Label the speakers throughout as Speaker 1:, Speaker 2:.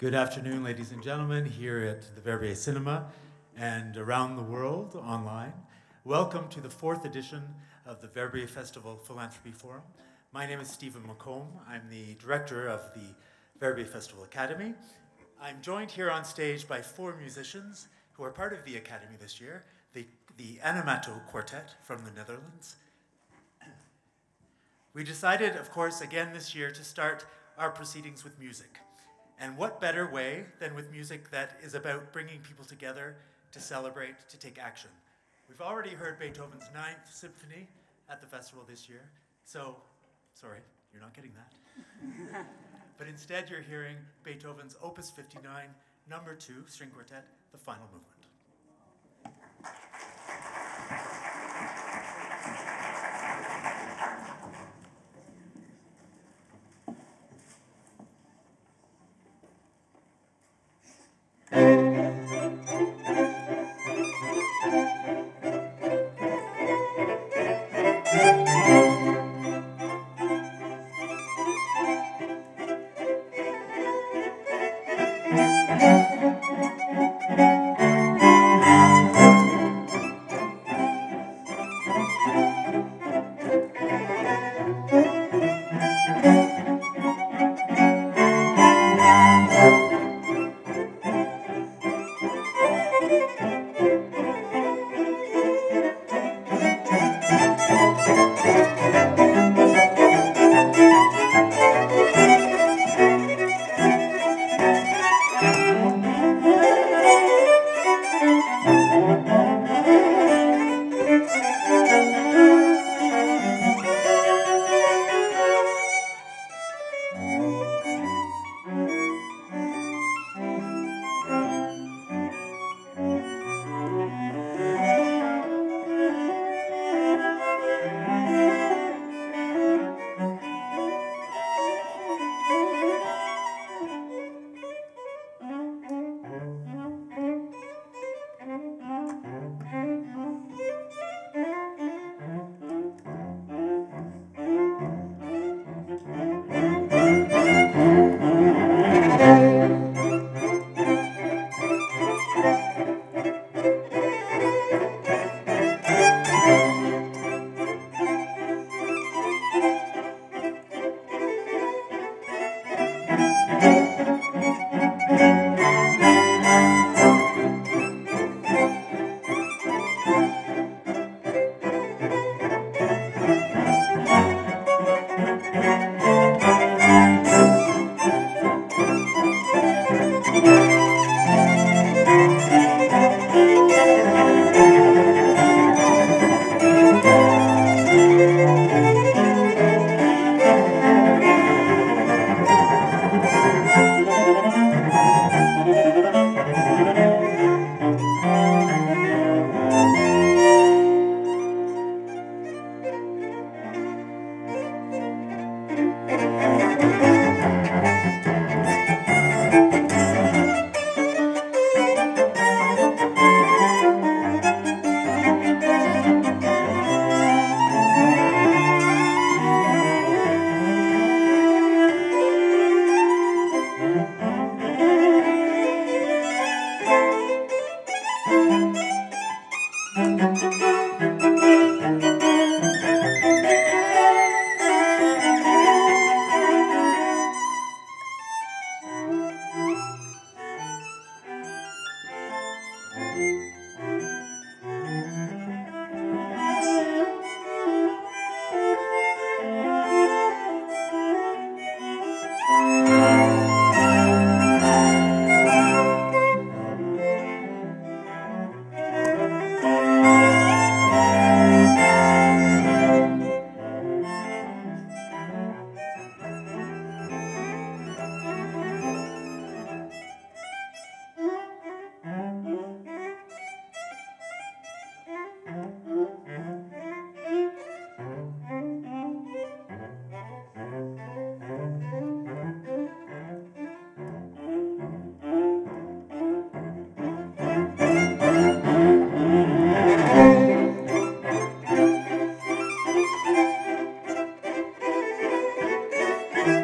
Speaker 1: Good afternoon, ladies and gentlemen, here at the Verbier Cinema and around the world online. Welcome to the fourth edition of the Verbier Festival Philanthropy Forum. My name is Stephen McComb. I'm the director of the Verbier Festival Academy. I'm joined here on stage by four musicians who are part of the Academy this year, the, the Animato Quartet from the Netherlands. We decided, of course, again this year to start our proceedings with music. And what better way than with music that is about bringing people together to celebrate, to take action? We've already heard Beethoven's Ninth Symphony at the festival this year, so sorry, you're not getting that. but instead, you're hearing Beethoven's Opus 59, Number Two, String Quartet, the final movement.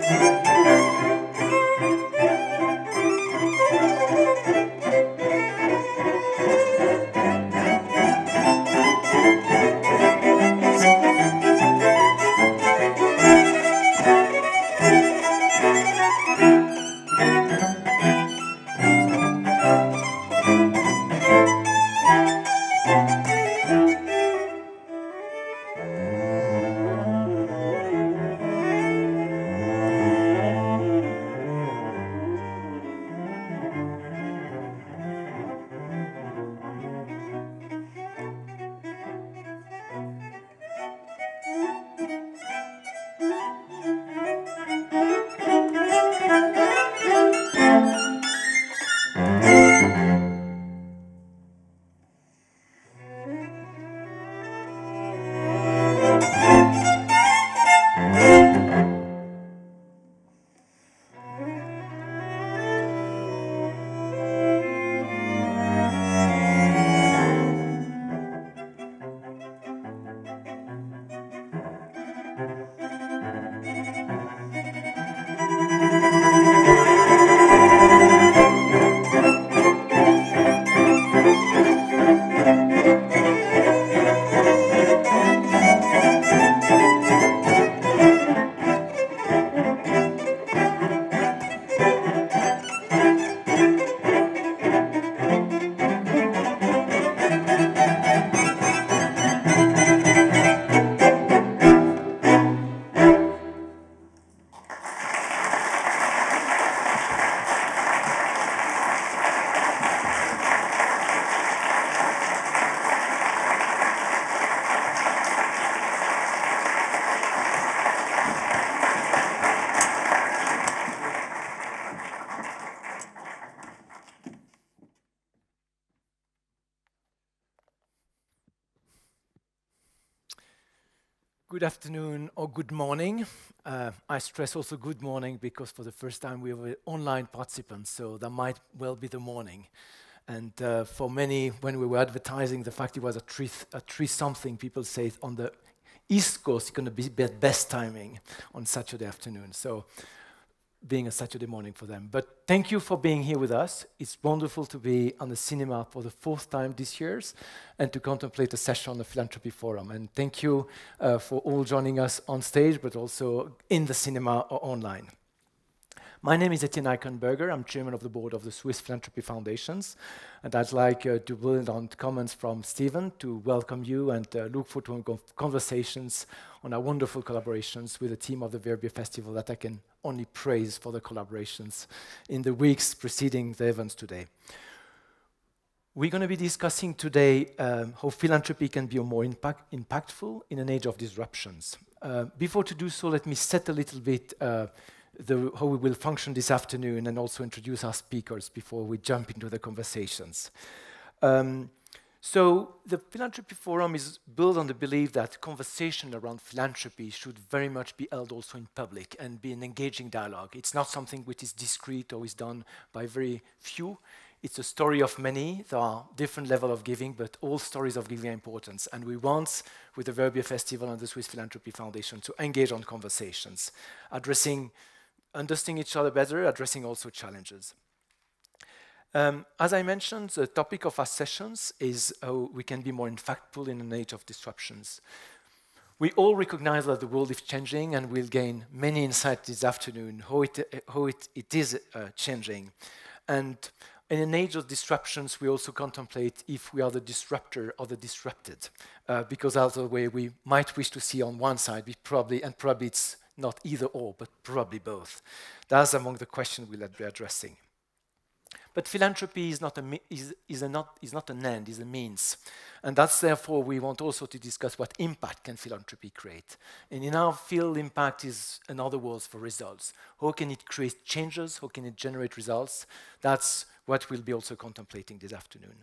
Speaker 2: Thank you.
Speaker 3: good afternoon or good morning. Uh, I stress also good morning because for the first time we were online participants, so that might well be the morning. And uh, for many, when we were advertising, the fact it was a three, a something, people say on the East Coast, it's going to be best timing on Saturday afternoon. So being a Saturday morning for them. But thank you for being here with us. It's wonderful to be on the cinema for the fourth time this year and to contemplate a session on the Philanthropy Forum. And thank you uh, for all joining us on stage, but also in the cinema or online. My name is Etienne Eichenberger. I'm chairman of the board of the Swiss Philanthropy Foundations. And I'd like uh, to build on comments from Stephen to welcome you and uh, look forward to conversations on our wonderful collaborations with the team of the Verbier Festival that I can only praise for the collaborations in the weeks preceding the events today. We're going to be discussing today um, how philanthropy can be more impact impactful in an age of disruptions. Uh, before to do so, let me set a little bit uh, the, how we will function this afternoon and also introduce our speakers before we jump into the conversations. Um, so the Philanthropy Forum is built on the belief that conversation around philanthropy should very much be held also in public and be an engaging dialogue. It's not something which is discreet or is done by very few. It's a story of many. There are different level of giving, but all stories of giving are important. And we want, with the Verbier Festival and the Swiss Philanthropy Foundation, to engage on conversations, addressing understanding each other better, addressing also challenges. Um, as I mentioned, the topic of our sessions is how we can be more impactful in an age of disruptions. We all recognize that the world is changing and we'll gain many insights this afternoon, how it, how it, it is uh, changing. And in an age of disruptions, we also contemplate if we are the disruptor or the disrupted, uh, because either way we might wish to see on one side, we probably, and probably it's not either or, but probably both. That's among the questions we'll be addressing. But philanthropy is not, a, is, is, a not, is not an end, is a means. And that's therefore we want also to discuss what impact can philanthropy create. And in our field, impact is another word for results. How can it create changes? How can it generate results? That's what we'll be also contemplating this afternoon.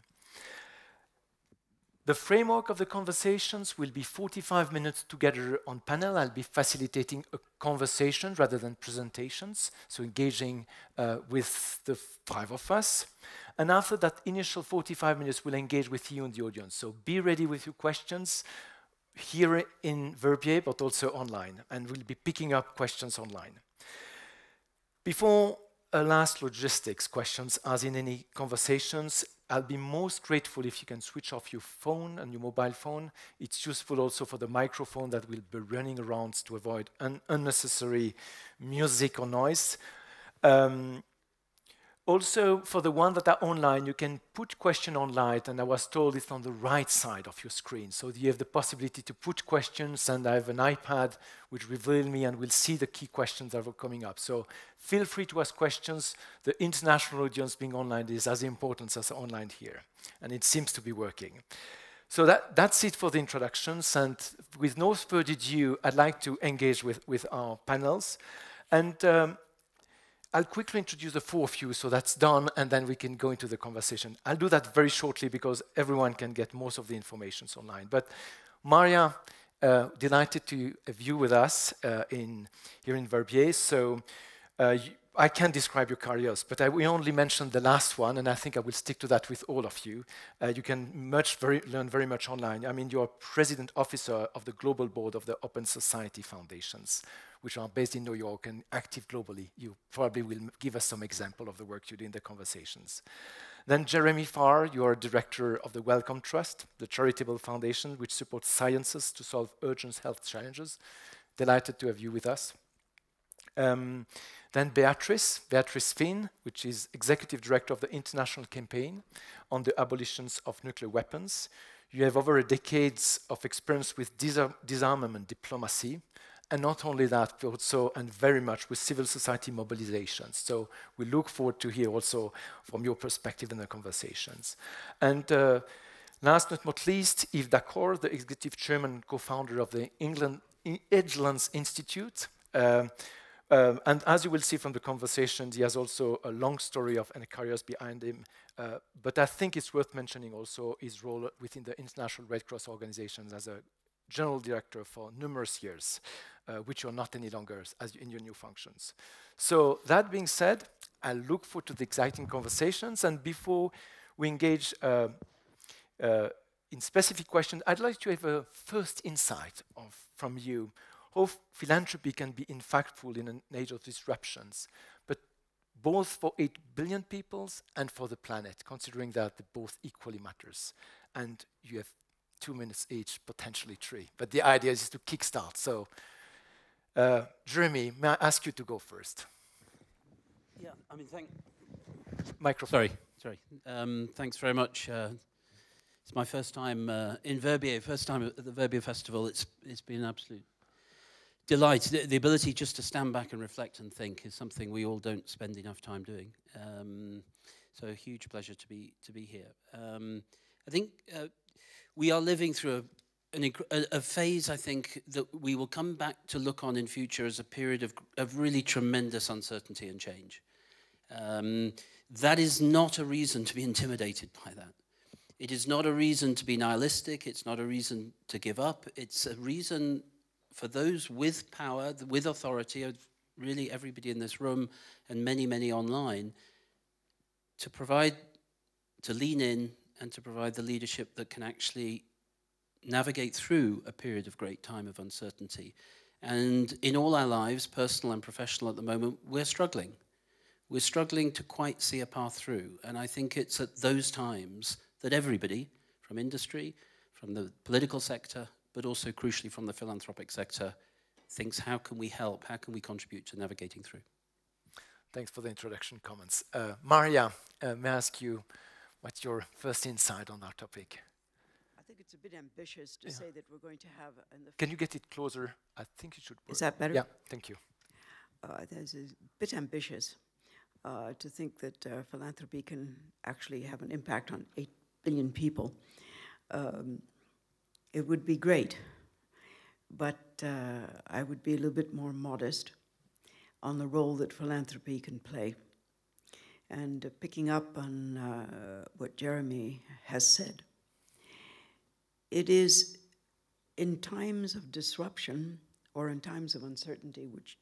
Speaker 3: The framework of the conversations will be 45 minutes together on panel. I'll be facilitating a conversation rather than presentations, so engaging uh, with the five of us. And after that initial 45 minutes, we'll engage with you and the audience. So be ready with your questions here in Verbier, but also online. And we'll be picking up questions online. Before a uh, last logistics questions, as in any conversations, I'll be most grateful if you can switch off your phone and your mobile phone. It's useful also for the microphone that will be running around to avoid un unnecessary music or noise. Um, also, for the one that are online, you can put question online, and I was told it's on the right side of your screen. So you have the possibility to put questions, and I have an iPad which reveal me and will see the key questions that are coming up. So feel free to ask questions. The international audience being online is as important as online here, and it seems to be working. So that, that's it for the introductions, and with no further ado, I'd like to engage with, with our panels. And um, I'll quickly introduce the four of you so that's done, and then we can go into the conversation. I'll do that very shortly because everyone can get most of the information online. But Maria, uh, delighted to have you with us uh, in, here in Verbier. So uh, I can describe your careers, but I, we only mentioned the last one, and I think I will stick to that with all of you. Uh, you can very, learn very much online. I mean, you are president officer of the global board of the Open Society Foundations, which are based in New York and active globally. You probably will give us some example of the work you do in the conversations. Then Jeremy Farr, you are director of the Wellcome Trust, the charitable foundation which supports sciences to solve urgent health challenges. Delighted to have you with us. Um, then Beatrice, Beatrice Finn, which is executive director of the International Campaign on the Abolition of Nuclear Weapons. You have over a decades of experience with disarmament diplomacy, and not only that, but also and very much with civil society mobilizations. So we look forward to hear also from your perspective in the conversations. And uh, last but not least, Yves Dacor, the executive chairman and co-founder of the England Edgelands Institute, uh, um, and as you will see from the conversations, he has also a long story of careers behind him. Uh, but I think it's worth mentioning also his role within the International Red Cross organizations as a general director for numerous years, uh, which are not any longer as in your new functions. So that being said, I look forward to the exciting conversations. And before we engage uh, uh in specific questions, I'd like to have a first insight of, from you how philanthropy can be impactful in an age of disruptions, but both for 8 billion peoples and for the planet, considering that both equally matters. And you have two minutes each, potentially three. But the idea is to kickstart. So, uh, Jeremy, may I ask you to go first?
Speaker 4: Yeah,
Speaker 5: I mean, thank. Microphone. Sorry, sorry. Um, thanks very much. Uh, it's my first time uh, in Verbier, first time at the Verbier Festival. It's it's been an absolute delight, the ability just to stand back and reflect and think is something we all don't spend enough time doing. Um, so a huge pleasure to be to be here. Um, I think uh, we are living through a, a, a, phase, I think, that we will come back to look on in future as a period of, of really tremendous uncertainty and change. Um, that is not a reason to be intimidated by that. It is not a reason to be nihilistic. It's not a reason to give up. It's a reason for those with power, with authority, uh, really everybody in this room and many, many online, to provide, to lean in and to provide the leadership that can actually navigate through a period of great time of uncertainty. And in all our lives, personal and professional at the moment, we're struggling. We're struggling to quite see a path through. And I think it's at those times that everybody, from industry, from the political sector, but also crucially from the philanthropic sector, thinks how can we help, how can we contribute to navigating through. Thanks for the introduction
Speaker 3: comments. Uh, Maria, uh, may I ask you what's your first insight on that topic?
Speaker 4: I think it's a bit ambitious to yeah. say that we're going to have... Can you get it closer? I think it should work. Is that better? Yeah, thank you. Uh, that's a bit ambitious uh, to think that uh, philanthropy can actually have an impact on 8 billion people. Um, it would be great. But uh, I would be a little bit more modest on the role that philanthropy can play. And uh, picking up on uh, what Jeremy has said, it is in times of disruption or in times of uncertainty, which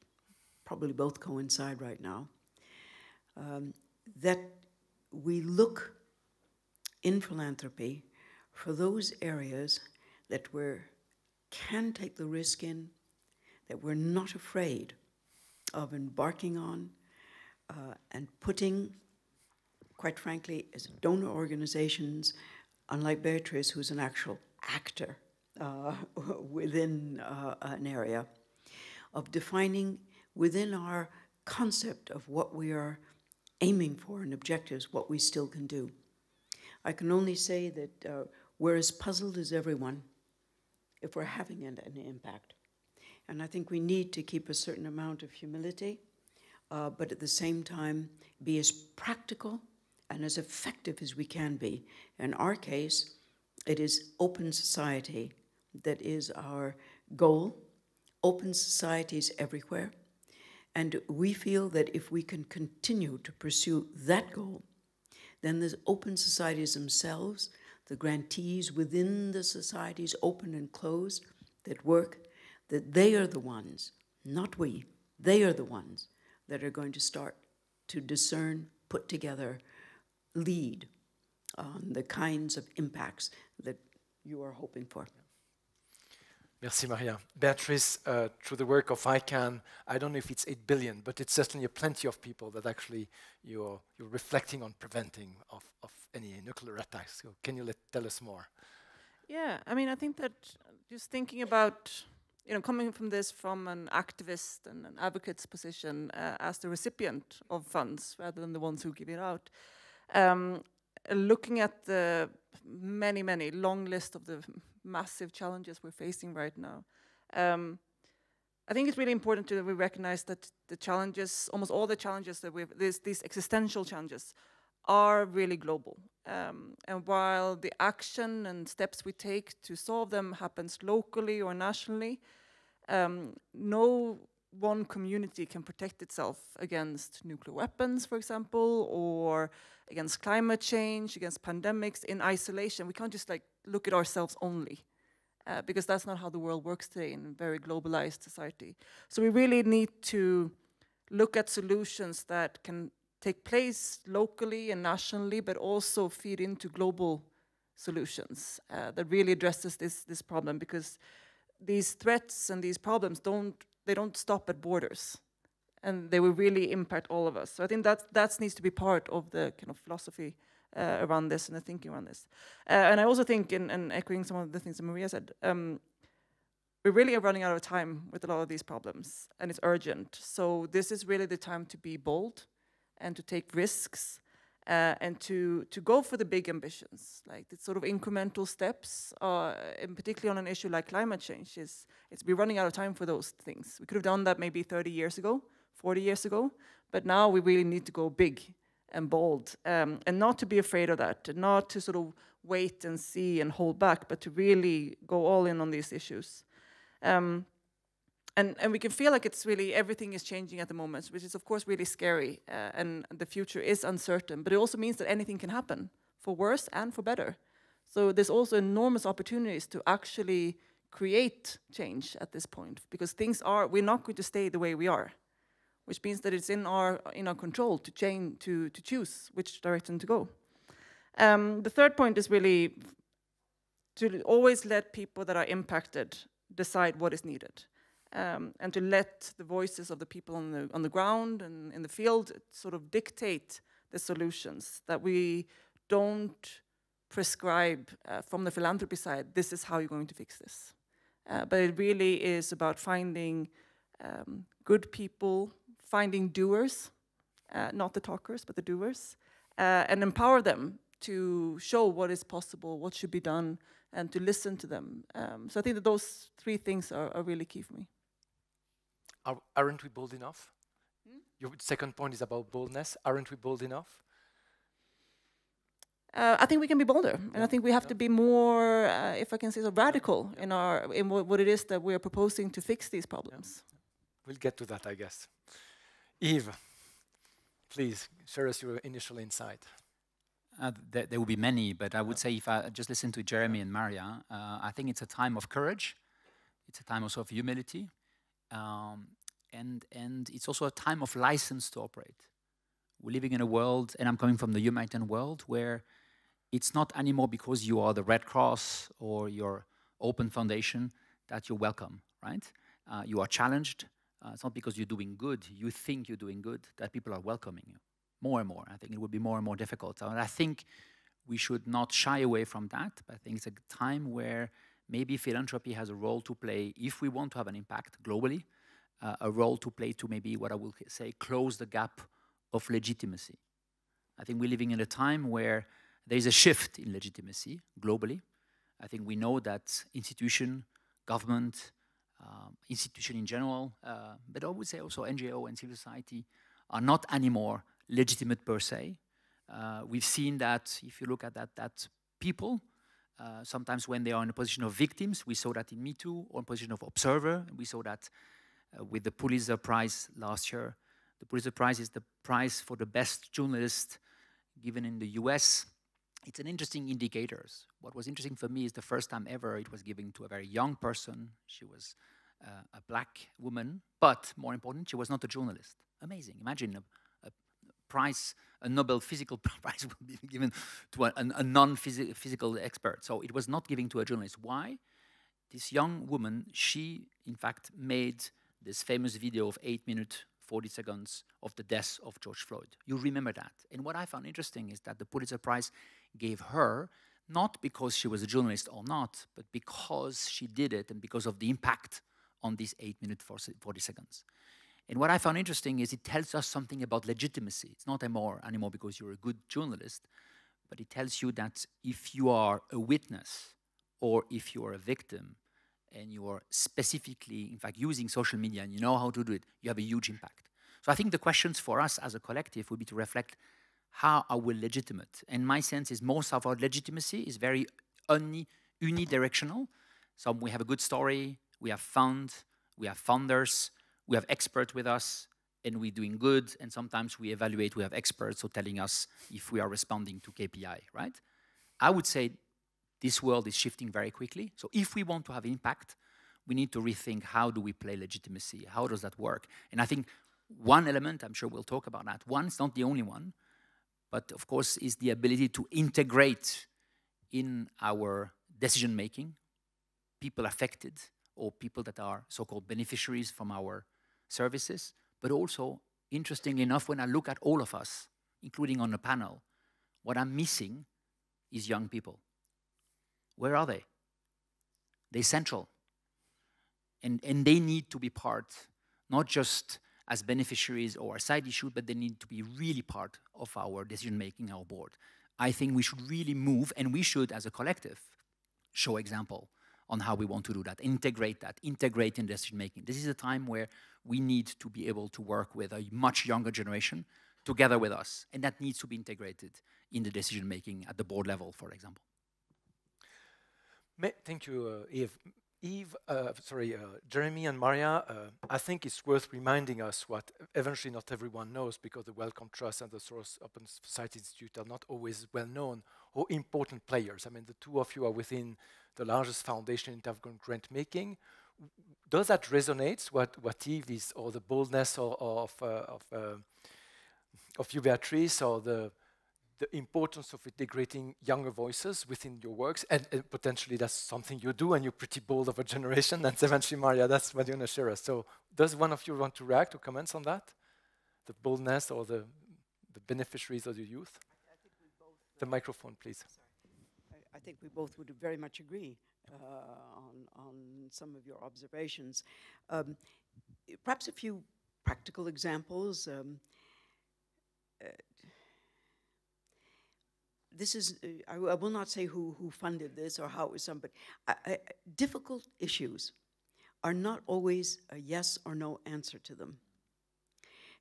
Speaker 4: probably both coincide right now, um, that we look in philanthropy for those areas that we can take the risk in, that we're not afraid of embarking on uh, and putting, quite frankly, as donor organizations, unlike Beatrice, who's an actual actor uh, within uh, an area, of defining within our concept of what we are aiming for and objectives, what we still can do. I can only say that uh, we're as puzzled as everyone if we're having an, an impact. And I think we need to keep a certain amount of humility, uh, but at the same time, be as practical and as effective as we can be. In our case, it is open society that is our goal. Open societies everywhere. And we feel that if we can continue to pursue that goal, then the open societies themselves the grantees within the societies, open and closed, that work, that they are the ones, not we, they are the ones that are going to start to discern, put together, lead on the kinds of impacts that you are hoping for.
Speaker 3: Merci, Maria. Beatrice, uh, through the work of ICANN, I don't know if it's 8 billion, but it's certainly plenty of people that actually you're, you're reflecting on preventing of, of any nuclear attacks. So can you let, tell us more?
Speaker 6: Yeah, I mean, I think that just thinking about, you know, coming from this from an activist and an advocate's position uh, as the recipient of funds rather than the ones who give it out, um, looking at the many, many long list of the massive challenges we're facing right now, um, I think it's really important that we recognize that the challenges, almost all the challenges that we've, these, these existential challenges, are really global. Um, and while the action and steps we take to solve them happens locally or nationally, um, no one community can protect itself against nuclear weapons, for example, or against climate change, against pandemics in isolation. We can't just like look at ourselves only. Uh, because that's not how the world works today in a very globalized society. So we really need to look at solutions that can take place locally and nationally, but also feed into global solutions uh, that really addresses this this problem because these threats and these problems don't they don't stop at borders and they will really impact all of us. So I think that that needs to be part of the kind of philosophy uh, around this and the thinking around this. Uh, and I also think, in, in, echoing some of the things that Maria said, um, we really are running out of time with a lot of these problems, and it's urgent. So this is really the time to be bold and to take risks uh, and to to go for the big ambitions, like the sort of incremental steps, uh, and particularly on an issue like climate change, is it's we're running out of time for those things. We could have done that maybe 30 years ago, 40 years ago, but now we really need to go big and bold, um, and not to be afraid of that, and not to sort of wait and see and hold back, but to really go all in on these issues. Um, and and we can feel like it's really everything is changing at the moment, which is of course really scary, uh, and the future is uncertain. But it also means that anything can happen for worse and for better. So there's also enormous opportunities to actually create change at this point because things are we're not going to stay the way we are, which means that it's in our in our control to change to to choose which direction to go. Um, the third point is really to always let people that are impacted decide what is needed um, and to let the voices of the people on the on the ground and in the field sort of dictate the solutions that we don't prescribe uh, from the philanthropy side. This is how you're going to fix this, uh, but it really is about finding um, good people, finding doers, uh, not the talkers but the doers, uh, and empower them to show what is possible, what should be done, and to listen to them. Um, so I think that those three things are, are really key for me.
Speaker 3: Are, not we bold enough? Hmm? Your second point is about boldness. Aren't
Speaker 6: we bold enough? Uh, I think we can be bolder, and I think we have yeah. to be more, uh, if I can say so, radical yeah. in our in what it is that we are proposing to fix these problems.
Speaker 3: We'll get to that, I guess. Eve, please share us your initial insight.
Speaker 7: Uh, th there, will be many, but I would say if I just listen to Jeremy and Maria, uh, I think it's a time of courage. It's a time also of humility. Um, and, and it's also a time of license to operate. We're living in a world, and I'm coming from the humanitarian world, where it's not anymore because you are the Red Cross or your Open Foundation that you're welcome, right? Uh, you are challenged. Uh, it's not because you're doing good, you think you're doing good, that people are welcoming you more and more. I think it will be more and more difficult. And I think we should not shy away from that. But I think it's a time where maybe philanthropy has a role to play if we want to have an impact globally uh, a role to play to maybe what I will say close the gap of legitimacy. I think we're living in a time where there is a shift in legitimacy globally. I think we know that institution, government, um, institution in general, uh, but I would say also NGO and civil society are not anymore legitimate per se. Uh, we've seen that if you look at that, that people, uh, sometimes when they are in a position of victims, we saw that in Me Too, or in position of observer, we saw that uh, with the Pulitzer Prize last year. The Pulitzer Prize is the prize for the best journalist given in the US. It's an interesting indicator. What was interesting for me is the first time ever it was given to a very young person. She was uh, a black woman, but more important, she was not a journalist. Amazing. Imagine a, a prize, a Nobel physical prize will be given to a, a non-physical -physi expert. So it was not given to a journalist. Why? This young woman, she in fact made this famous video of 8 minutes 40 seconds of the death of George Floyd. You remember that. And what I found interesting is that the Pulitzer Prize gave her, not because she was a journalist or not, but because she did it and because of the impact on these 8 minutes 40 seconds. And what I found interesting is it tells us something about legitimacy. It's not anymore, anymore because you're a good journalist, but it tells you that if you are a witness or if you are a victim, and you're specifically, in fact, using social media and you know how to do it, you have a huge impact. So I think the questions for us as a collective would be to reflect how are we legitimate? And my sense is most of our legitimacy is very uni unidirectional. So we have a good story, we have found, we have founders, we have experts with us, and we're doing good. And sometimes we evaluate, we have experts so telling us if we are responding to KPI, right? I would say this world is shifting very quickly. So if we want to have impact, we need to rethink how do we play legitimacy? How does that work? And I think one element, I'm sure we'll talk about that, one, is not the only one, but of course is the ability to integrate in our decision making people affected or people that are so-called beneficiaries from our services, but also, interestingly enough, when I look at all of us, including on the panel, what I'm missing is young people. Where are they? They're central. And, and they need to be part, not just as beneficiaries or a side issue, but they need to be really part of our decision making, our board. I think we should really move, and we should, as a collective, show example on how we want to do that, integrate that, integrate in decision making. This is a time where we need to be able to work with a much younger generation together with us, and that needs to be integrated in the decision making at the board level, for example.
Speaker 3: Thank you, uh, Eve. Eve, uh, sorry, uh, Jeremy and Maria, uh, I think it's worth reminding us what eventually not everyone knows because the Wellcome Trust and the Source Open Society Institute are not always well known or important players. I mean, the two of you are within the largest foundation in Afghan grant making. Does that resonate, what, what Eve is, or the boldness of, uh, of, of, uh, of you, Beatrice, or the the importance of integrating younger voices within your works, and, and, potentially that's something you do, and you're pretty bold of a generation, and eventually, Maria, that's what you're going to share us. So does one of you want to react or comments on that? The boldness or the, the beneficiaries of the youth? I, I the microphone, please.
Speaker 4: I, I, think we both would very much agree uh, on, on some of your observations. Um, perhaps a few practical examples. Um, uh, this is, uh, I, I will not say who, who funded this or how it was done, but I, I, difficult issues are not always a yes or no answer to them.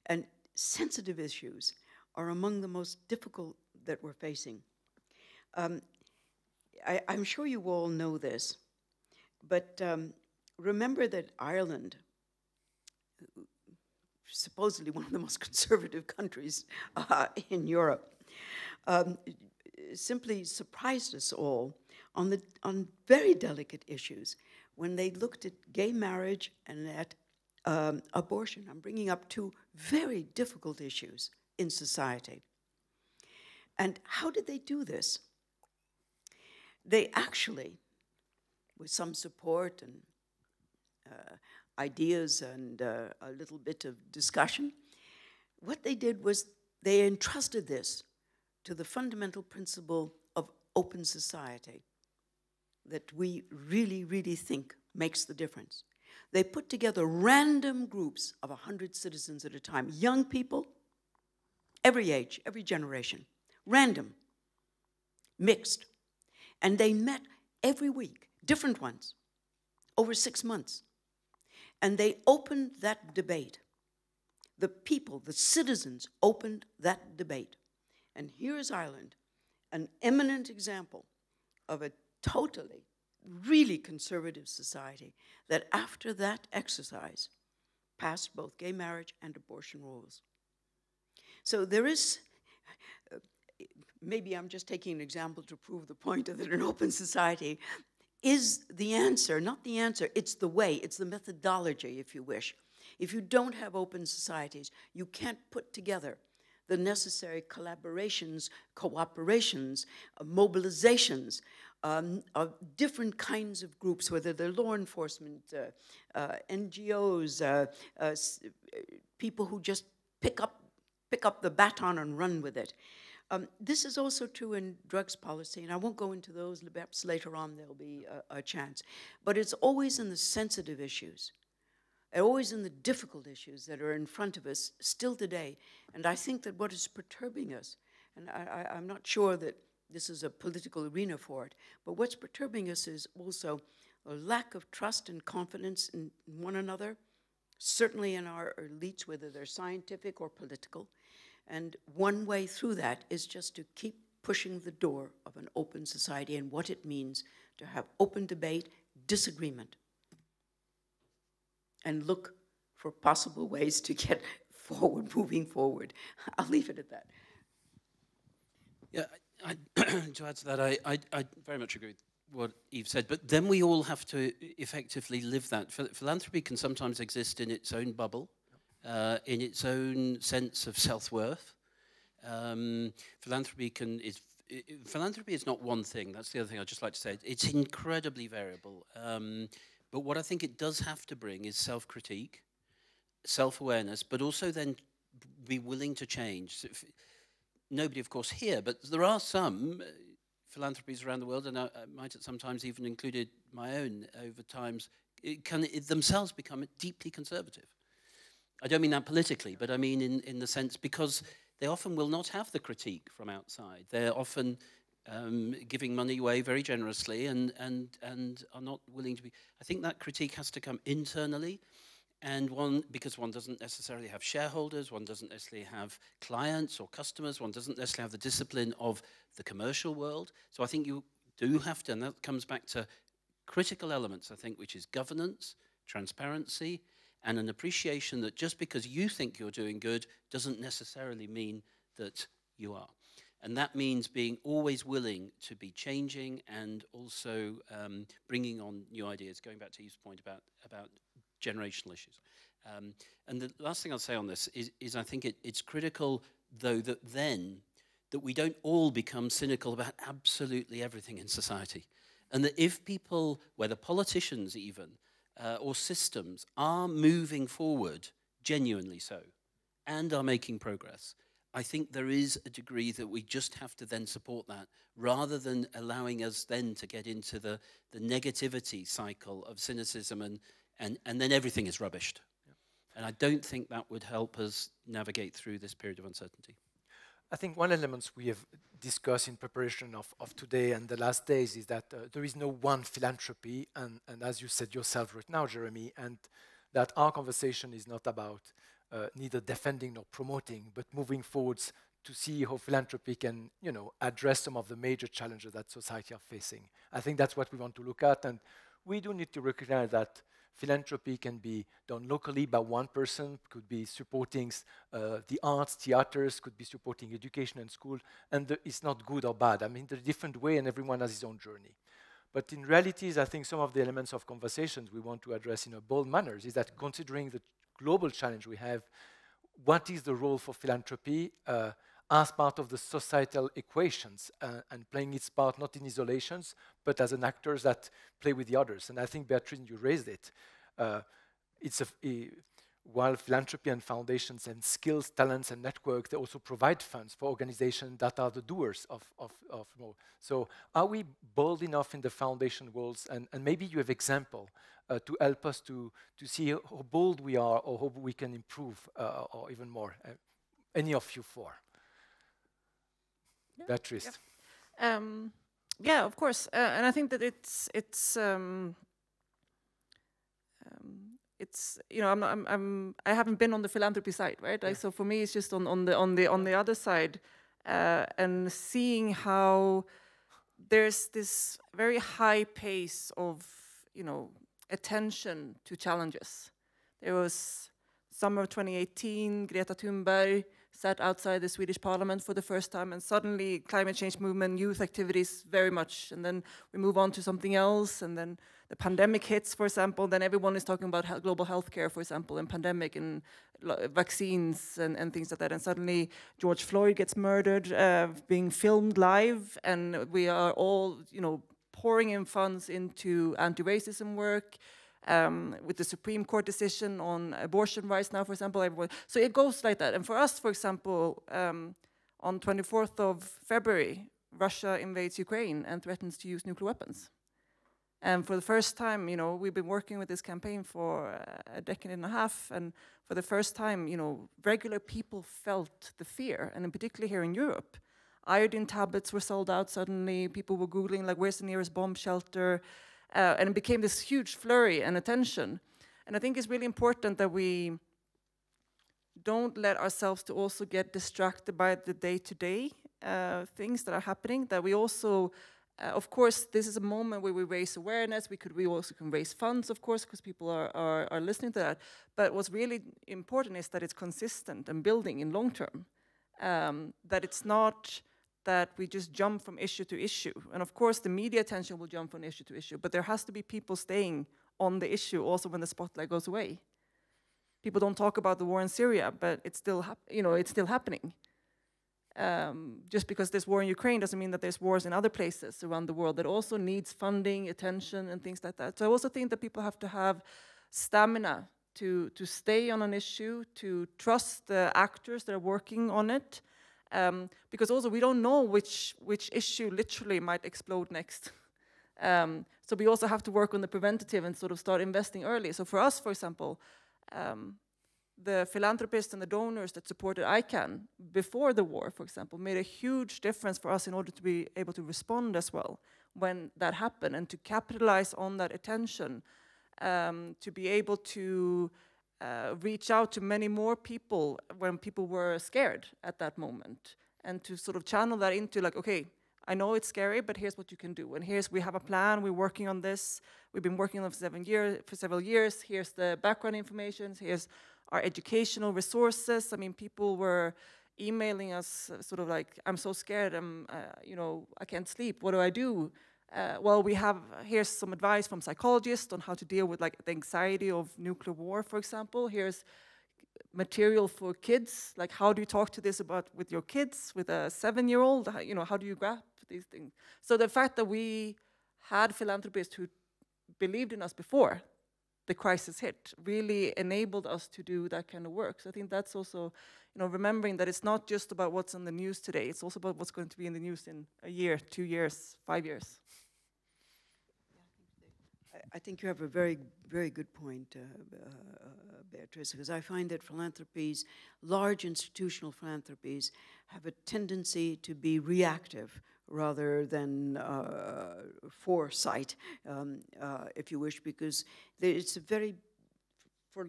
Speaker 4: And sensitive issues are among the most difficult that we're facing. Um, I, am sure you all know this, but um, remember that Ireland, supposedly one of the most conservative countries uh, in Europe, um, simply surprised us all on, the, on very delicate issues when they looked at gay marriage and at um, abortion. I'm bringing up two very difficult issues in society. And how did they do this? They actually, with some support and uh, ideas and uh, a little bit of discussion, what they did was they entrusted this to the fundamental principle of open society that we really, really think makes the difference. They put together random groups of 100 citizens at a time, young people, every age, every generation, random, mixed. And they met every week, different ones, over six months. And they opened that debate. The people, the citizens, opened that debate. And here is Ireland, an eminent example of a totally, really conservative society that after that exercise passed both gay marriage and abortion rules. So there is, uh, maybe I'm just taking an example to prove the point that an open society is the answer, not the answer, it's the way, it's the methodology, if you wish. If you don't have open societies, you can't put together the necessary collaborations, cooperations, uh, mobilizations um, of different kinds of groups, whether they're law enforcement, uh, uh NGOs, uh, uh, people who just pick up, pick up the baton and run with it. Um, this is also true in drugs policy, and I won't go into those. Perhaps later on there'll be a, a chance. But it's always in the sensitive issues always in the difficult issues that are in front of us still today. And I think that what is perturbing us, and I, I, I'm not sure that this is a political arena for it, but what's perturbing us is also a lack of trust and confidence in one another, certainly in our elites, whether they're scientific or political. And one way through that is just to keep pushing the door of an open society and what it means to have open debate, disagreement and look for possible ways to get forward, moving forward. I'll leave it at that.
Speaker 5: Yeah, I, to add to that, I, I, I, very much agree with what Eve said, but then we all have to effectively live that. Phil philanthropy can sometimes exist in its own bubble, uh, in its own sense of self-worth. Um, philanthropy can is philanthropy is not one thing. That's the other thing I'd just like to say. It's incredibly variable. Um, but what I think it does have to bring is self critique, self awareness, but also then be willing to change. Nobody, of course, here, but there are some uh, philanthropies around the world, and I, I might at sometimes even included my own over times, can themselves become deeply conservative. I don't mean that politically, but I mean in, in the sense because they often will not have the critique from outside. They're often um, giving money away very generously and, and, and are not willing to be. I think that critique has to come internally. And one, because one doesn't necessarily have shareholders, one doesn't necessarily have clients or customers, one doesn't necessarily have the discipline of the commercial world. So I think you do have to, and that comes back to critical elements, I think, which is governance, transparency, and an appreciation that just because you think you're doing good doesn't necessarily mean that you are. And that means being always willing to be changing and also um, bringing on new ideas, going back to Eve's point about, about generational issues. Um, and the last thing I'll say on this is, is I think it, it's critical, though, that then that we don't all become cynical about absolutely everything in society. And that if people, whether politicians even, uh, or systems, are moving forward, genuinely so, and are making progress, I think there is a degree that we just have to then support that rather than allowing us then to get into the, the negativity cycle of cynicism and, and, and then everything is rubbished. Yeah. And I don't think that would help us navigate through this period of uncertainty. I
Speaker 3: think one element we have discussed in preparation of, of today and the last days is that uh, there is no one philanthropy, and, and as you said yourself right now, Jeremy, and that our conversation is not about uh, neither defending nor promoting, but moving forwards to see how philanthropy can you know, address some of the major challenges that society are facing. I think that's what we want to look at, and we do need to recognize that philanthropy can be done locally by one person, could be supporting uh, the arts, theaters, could be supporting education and school, and the, it's not good or bad. I mean, there are different ways, and everyone has his own journey. But in reality, I think some of the elements of conversations we want to address in a bold manner is that considering the global challenge we have, what is the role for philanthropy uh, as part of the societal equations uh, and playing its part not in isolations, but as an actor that play with the others. And I think, Beatrice, you raised it. Uh, it's a, a, while philanthropy and foundations and skills, talents, and networks, they also provide funds for organizations that are the doers of, of, of more. So are we bold enough in the foundation worlds? And, and maybe you have example uh, to help us to, to see how bold we are or how we can improve uh, or even more. Uh, any of you four?
Speaker 6: Yeah. Beatrice. Yeah. Um, yeah, of course. Uh, and I think that it's, it's um, um, it's you know I'm, I'm I'm I haven't been on the philanthropy side, right? Like, so for me, it's just on on the on the on the other side, uh, and seeing how there's this very high pace of you know attention to challenges. There was summer 2018, Greta Thunberg sat outside the Swedish parliament for the first time, and suddenly climate change movement, youth activities, very much. And then we move on to something else, and then the pandemic hits, for example, then everyone is talking about he global healthcare, for example, and pandemic and vaccines and, and things like that. And suddenly George Floyd gets murdered, uh, being filmed live, and we are all, you know, pouring in funds into anti-racism work. Um, with the Supreme Court decision on abortion rights now, for example, everyone. So it goes like that. And for us, for example, um, on 24th of February, Russia invades Ukraine and threatens to use nuclear weapons. And for the first time, you know, we've been working with this campaign for uh, a decade and a half, and for the first time, you know, regular people felt the fear, and particularly here in Europe. Iodine tablets were sold out suddenly, people were Googling, like, where's the nearest bomb shelter? Uh, and it became this huge flurry and attention. And I think it's really important that we don't let ourselves to also get distracted by the day-to-day -day, uh, things that are happening, that we also uh, of course, this is a moment where we raise awareness. We could we also can raise funds, of course, because people are, are, are listening to that. But what's really important is that it's consistent and building in long term. Um, that it's not that we just jump from issue to issue. And of course, the media attention will jump from issue to issue, but there has to be people staying on the issue also when the spotlight goes away. People don't talk about the war in Syria, but it's still, you know, it's still happening um, just because there's war in Ukraine doesn't mean that there's wars in other places around the world that also needs funding, attention, and things like that. So I also think that people have to have stamina to to stay on an issue, to trust the actors that are working on it, um, because also we don't know which which issue literally might explode next. um, so we also have to work on the preventative and sort of start investing early. So for us, for example. Um, the philanthropists and the donors that supported ICANN before the war, for example, made a huge difference for us in order to be able to respond as well when that happened and to capitalize on that attention um, to be able to uh, reach out to many more people when people were scared at that moment and to sort of channel that into like, okay, I know it's scary, but here's what you can do. And here's we have a plan. We're working on this. We've been working on it for seven For several years, here's the background information. Here's our educational resources. I mean, people were emailing us uh, sort of like, I'm so scared, I'm, uh, you know, I can't sleep, what do I do? Uh, well, we have, uh, here's some advice from psychologists on how to deal with like the anxiety of nuclear war, for example. Here's material for kids, like how do you talk to this about with your kids, with a seven-year-old, you know, how do you grasp these things? So the fact that we had philanthropists who believed in us before, the crisis hit really enabled us to do that kind of work. So I think that's also, you know, remembering that it's not just about what's on the news today. It's also about what's going to be in the news in a year, two years, five years.
Speaker 4: I think you have a very, very good point, uh, uh, Beatrice, because I find that philanthropies, large institutional philanthropies, have a tendency to be reactive rather than uh, foresight, um, uh, if you wish, because it's a very, for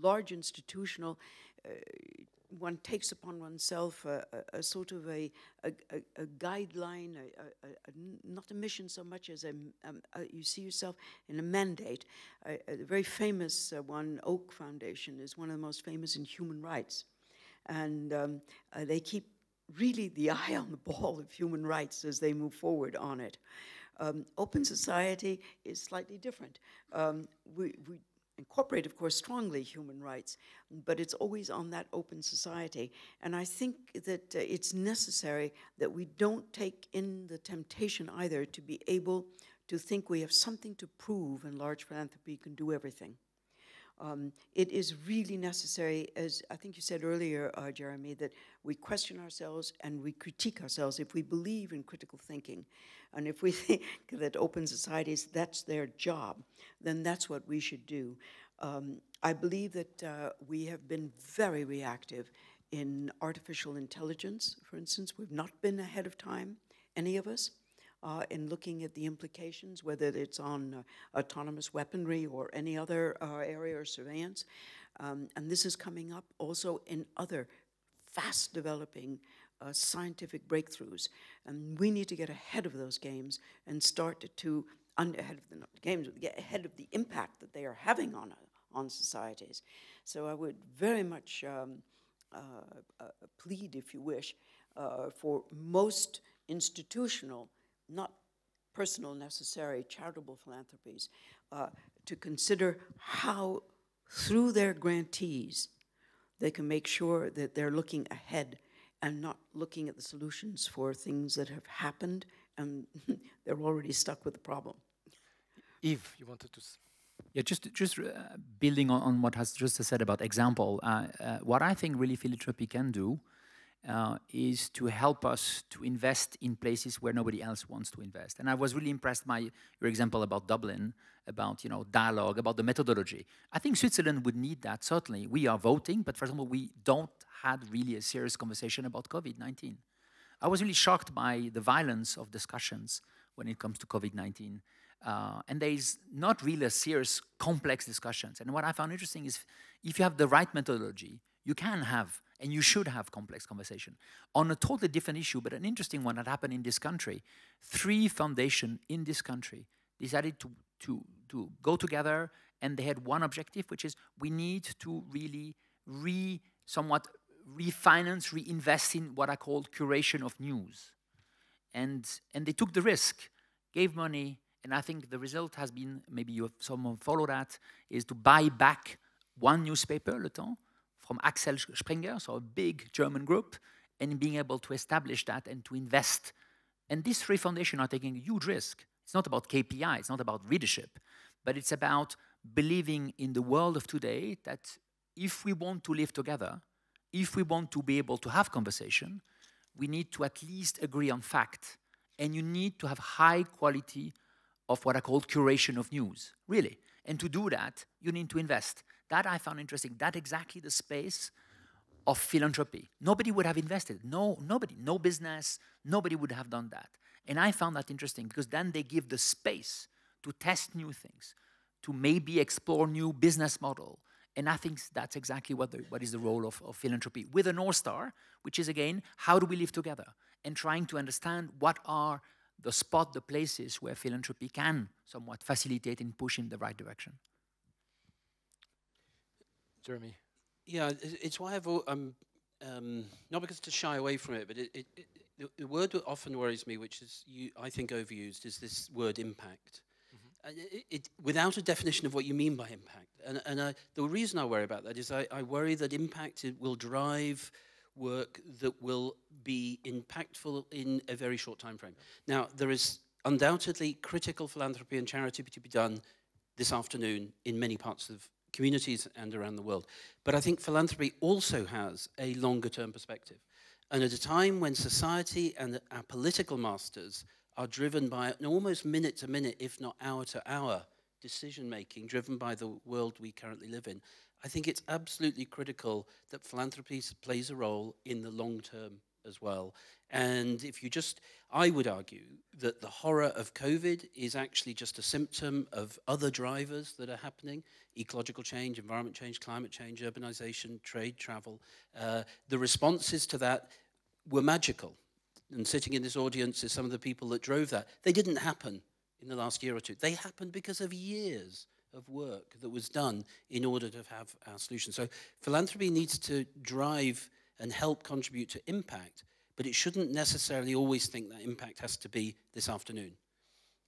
Speaker 4: large institutional, uh, one takes upon oneself a, a, a sort of a, a guideline, not a mission so much as um, uh, you see yourself in a mandate. A, very famous uh, one, Oak Foundation, is one of the most famous in human rights. And um, uh, they keep really the eye on the ball of human rights as they move forward on it. Um, open society is slightly different. Um, we, we incorporate, of course, strongly human rights, but it's always on that open society. And I think that uh, it's necessary that we don't take in the temptation either to be able to think we have something to prove and large philanthropy can do everything. Um, it is really necessary, as I think you said earlier, uh, Jeremy, that we question ourselves and we critique ourselves if we believe in critical thinking. And if we think that open societies, that's their job, then that's what we should do. Um, I believe that uh, we have been very reactive in artificial intelligence, for instance. We've not been ahead of time, any of us uh, in looking at the implications, whether it's on uh, autonomous weaponry or any other uh, area of surveillance. Um, and this is coming up also in other fast developing uh, scientific breakthroughs. And we need to get ahead of those games and start to, ahead of the games, get ahead of the impact that they are having on, uh, on societies. So I would very much um, uh, uh, plead, if you wish, uh, for most institutional not personal necessary charitable philanthropies, uh, to consider how, through their grantees, they can make sure that they're looking ahead and not looking at the solutions for things that have happened and they're already stuck with the problem. Eve, you wanted to.
Speaker 7: Yeah, just just uh, building on, on, what has just said about example, uh, uh, what I think really philanthropy can do uh, is to help us to invest in places where nobody else wants to invest. And I was really impressed by your example about Dublin, about you know dialogue, about the methodology. I think Switzerland would need that certainly. We are voting, but for example, we don't had really a serious conversation about COVID-19. I was really shocked by the violence of discussions when it comes to COVID-19. Uh, and there is not really a serious, complex discussions. And what I found interesting is if you have the right methodology, you can have and you should have complex conversation. On a totally different issue, but an interesting one that happened in this country, three foundation in this country decided to, to, to go together and they had one objective, which is we need to really re somewhat refinance, reinvest in what I call curation of news. And, and they took the risk, gave money, and I think the result has been, maybe you have someone follow that, is to buy back one newspaper, Le Temps, from Axel Springer, so a big German group, and being able to establish that and to invest. And these three foundations are taking a huge risk. It's not about KPI, it's not about readership, but it's about believing in the world of today that if we want to live together, if we want to be able to have conversation, we need to at least agree on fact. And you need to have high quality of what I call curation of news, really. And to do that, you need to invest. That I found interesting. That exactly the space of philanthropy. Nobody would have invested. No, nobody, no business, nobody would have done that. And I found that interesting because then they give the space to test new things, to maybe explore new business model. And I think that's exactly what, the, what is the role of, of philanthropy with a North Star, which is again, how do we live together? And trying to understand what are the spot, the places where philanthropy can somewhat facilitate and push in the right direction. Jeremy.
Speaker 5: Yeah, it's why I've um, um, not because to shy away from it, but it, it, it, the, word that often worries me, which is you, I think overused, is this word impact. Mm-hmm. without a definition of what you mean by impact, and, and I, the reason I worry about that is I, I worry that impact will drive work that will be impactful in a very short time frame. Now there is undoubtedly critical philanthropy and charity to be done this afternoon in many parts of communities and around the world. But I think philanthropy also has a longer term perspective. And at a time when society and our political masters are driven by an almost minute to minute, if not hour to hour, decision making driven by the world we currently live in, I think it's absolutely critical that philanthropy plays a role in the long term as well. And if you just, I would argue that the horror of COVID is actually just a symptom of other drivers that are happening ecological change, environment change, climate change, urbanization, trade, travel. Uh, the responses to that were magical. And sitting in this audience is some of the people that drove that. They didn't happen in the last year or two, they happened because of years of work that was done in order to have our solution. So philanthropy needs to drive and help contribute to impact but it shouldn't necessarily always think that impact has to be this afternoon.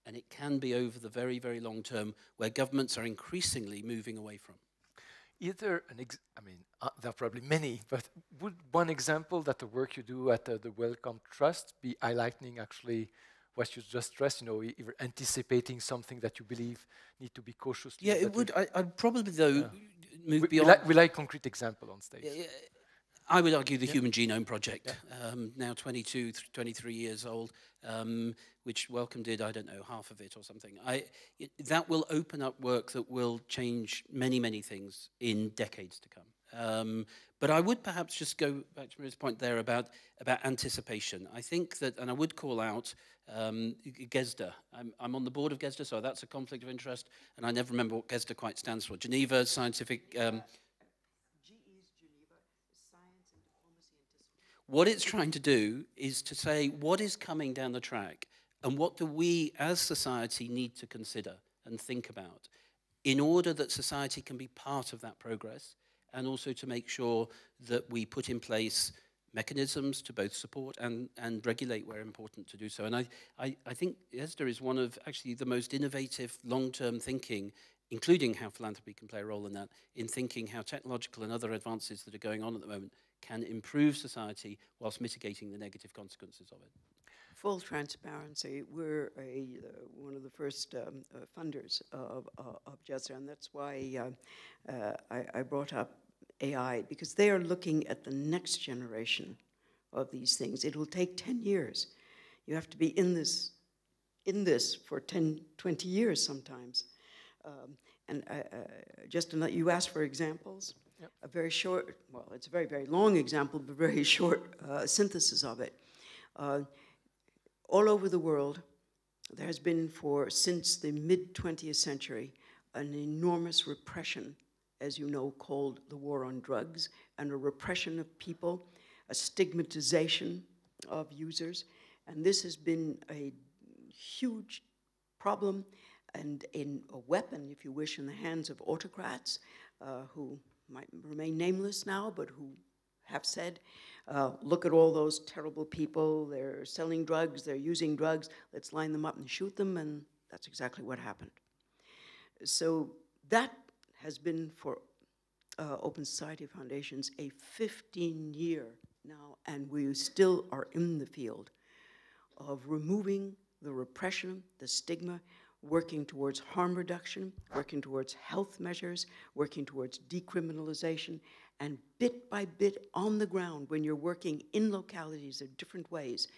Speaker 5: And it can be over the very, very long term where governments are increasingly moving away from.
Speaker 3: Either an ex I mean, uh, there are probably many, but would one example that the work you do at uh, the Wellcome Trust be highlighting actually what you just stressed, you know, either anticipating something that you believe need to be cautiously. Yeah, it
Speaker 5: would. I, would probably, though, yeah. move we, beyond. We like, we like concrete example on stage. Yeah, yeah, I would argue the yeah. Human Genome Project, yeah. um, now 22, 23 years old, um, which welcomed did, I don't know, half of it or something. I, it, that will open up work that will change many, many things in decades to come. Um, but I would perhaps just go back to Maria's point there about, about anticipation. I think that, and I would call out um, GESDA. I'm, I'm on the board of GESDA, so that's a conflict of interest, and I never remember what GESDA quite stands for. Geneva Scientific... Um, What it's trying to do is to say what is coming down the track and what do we as society need to consider and think about in order that society can be part of that progress and also to make sure that we put in place mechanisms to both support and, and regulate where important to do so. And I, I, I think ESDA is one of actually the most innovative long-term thinking, including how philanthropy can play a role in that, in thinking how technological and other advances that are going on at the moment can improve society whilst mitigating the negative consequences
Speaker 4: of it. Full transparency. We're a, uh, one of the first um, uh, funders of, uh, of and that's why uh, uh, I, I brought up AI, because they are looking at the next generation of these things. It will take 10 years. You have to be in this, in this for 10, 20 years sometimes. Um, and uh, uh, just you ask for examples yep. a very short, well, it's a very, very long example, but very short uh, synthesis of it. Uh, all over the world, there has been for since the mid 20th century an enormous repression, as you know, called the war on drugs, and a repression of people, a stigmatization of users. And this has been a huge problem and in a weapon, if you wish, in the hands of autocrats uh, who might remain nameless now, but who have said, uh, look at all those terrible people, they're selling drugs, they're using drugs, let's line them up and shoot them, and that's exactly what happened. So that has been for uh, Open Society Foundations a 15 year now, and we still are in the field of removing the repression, the stigma, working towards harm reduction, working towards health measures, working towards decriminalization, and bit by bit on the ground, when you're working in localities in different ways,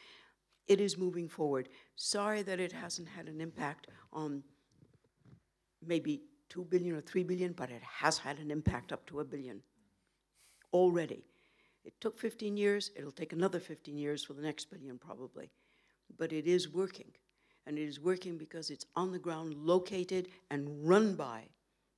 Speaker 4: it is moving forward. Sorry that it hasn't had an impact on maybe 2 billion or 3 billion, but it has had an impact up to a billion already. It took 15 years, it'll take another 15 years for the next billion probably, but it is working and it is working because it's on the ground, located, and run by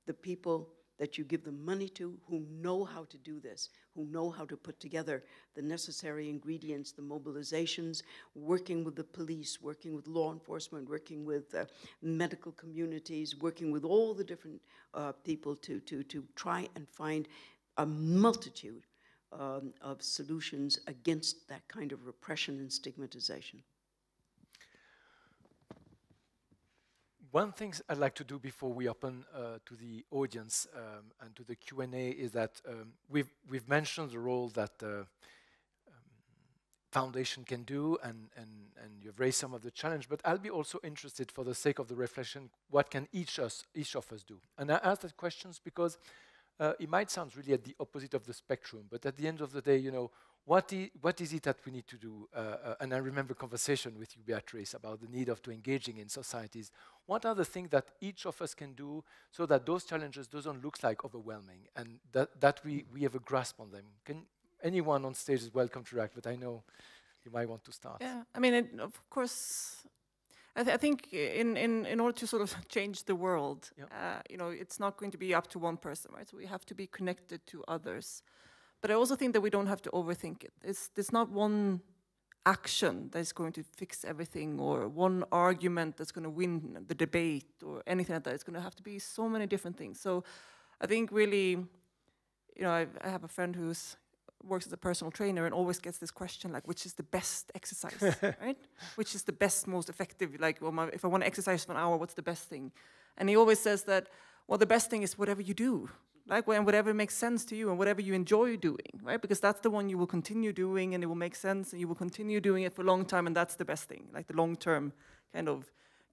Speaker 4: the people that you give the money to who know how to do this, who know how to put together the necessary ingredients, the mobilizations, working with the police, working with law enforcement, working with uh, medical communities, working with all the different uh, people to, to, to try and find a multitude um, of solutions against that kind of repression and stigmatization. one thing I'd
Speaker 3: like to do before we open uh, to the audience um, and to the Q&A is that um, we've, we've mentioned the role that the uh, um, foundation can do, and, and, and you've raised some of the challenge, but I'll be also interested for the sake of the reflection, what can each, us, each of us do? And I ask that questions because uh, it might sound really at the opposite of the spectrum, but at the end of the day, you know, what, what is it that we need to do? Uh, uh, and I remember conversation with you, Beatrice, about the need of to engaging in societies. What are the things that each of us can do so that those challenges doesn't look like overwhelming and that, that we, we have a grasp on them? Can anyone on stage is welcome to react, but I know you might want to start. Yeah,
Speaker 6: I mean, it, of course, I, th I, think in, in, in order to sort of change the world, uh, you know, it's not going to be up to one person, right? So we have to be connected to others. But I also think that we don't have to overthink it. It's, there's not one action that's going to fix everything or one argument that's going to win the debate or anything like that. It's going to have to be so many different things. So I think really, you know, I, I have a friend who's works as a personal trainer and always gets this question like which is the best exercise right which is the best most effective like well my, if i want to exercise for an hour what's the best thing and he always says that well the best thing is whatever you do like when whatever makes sense to you and whatever you enjoy doing right because that's the one you will continue doing and it will make sense and you will continue doing it for a long time and that's the best thing like the long term kind of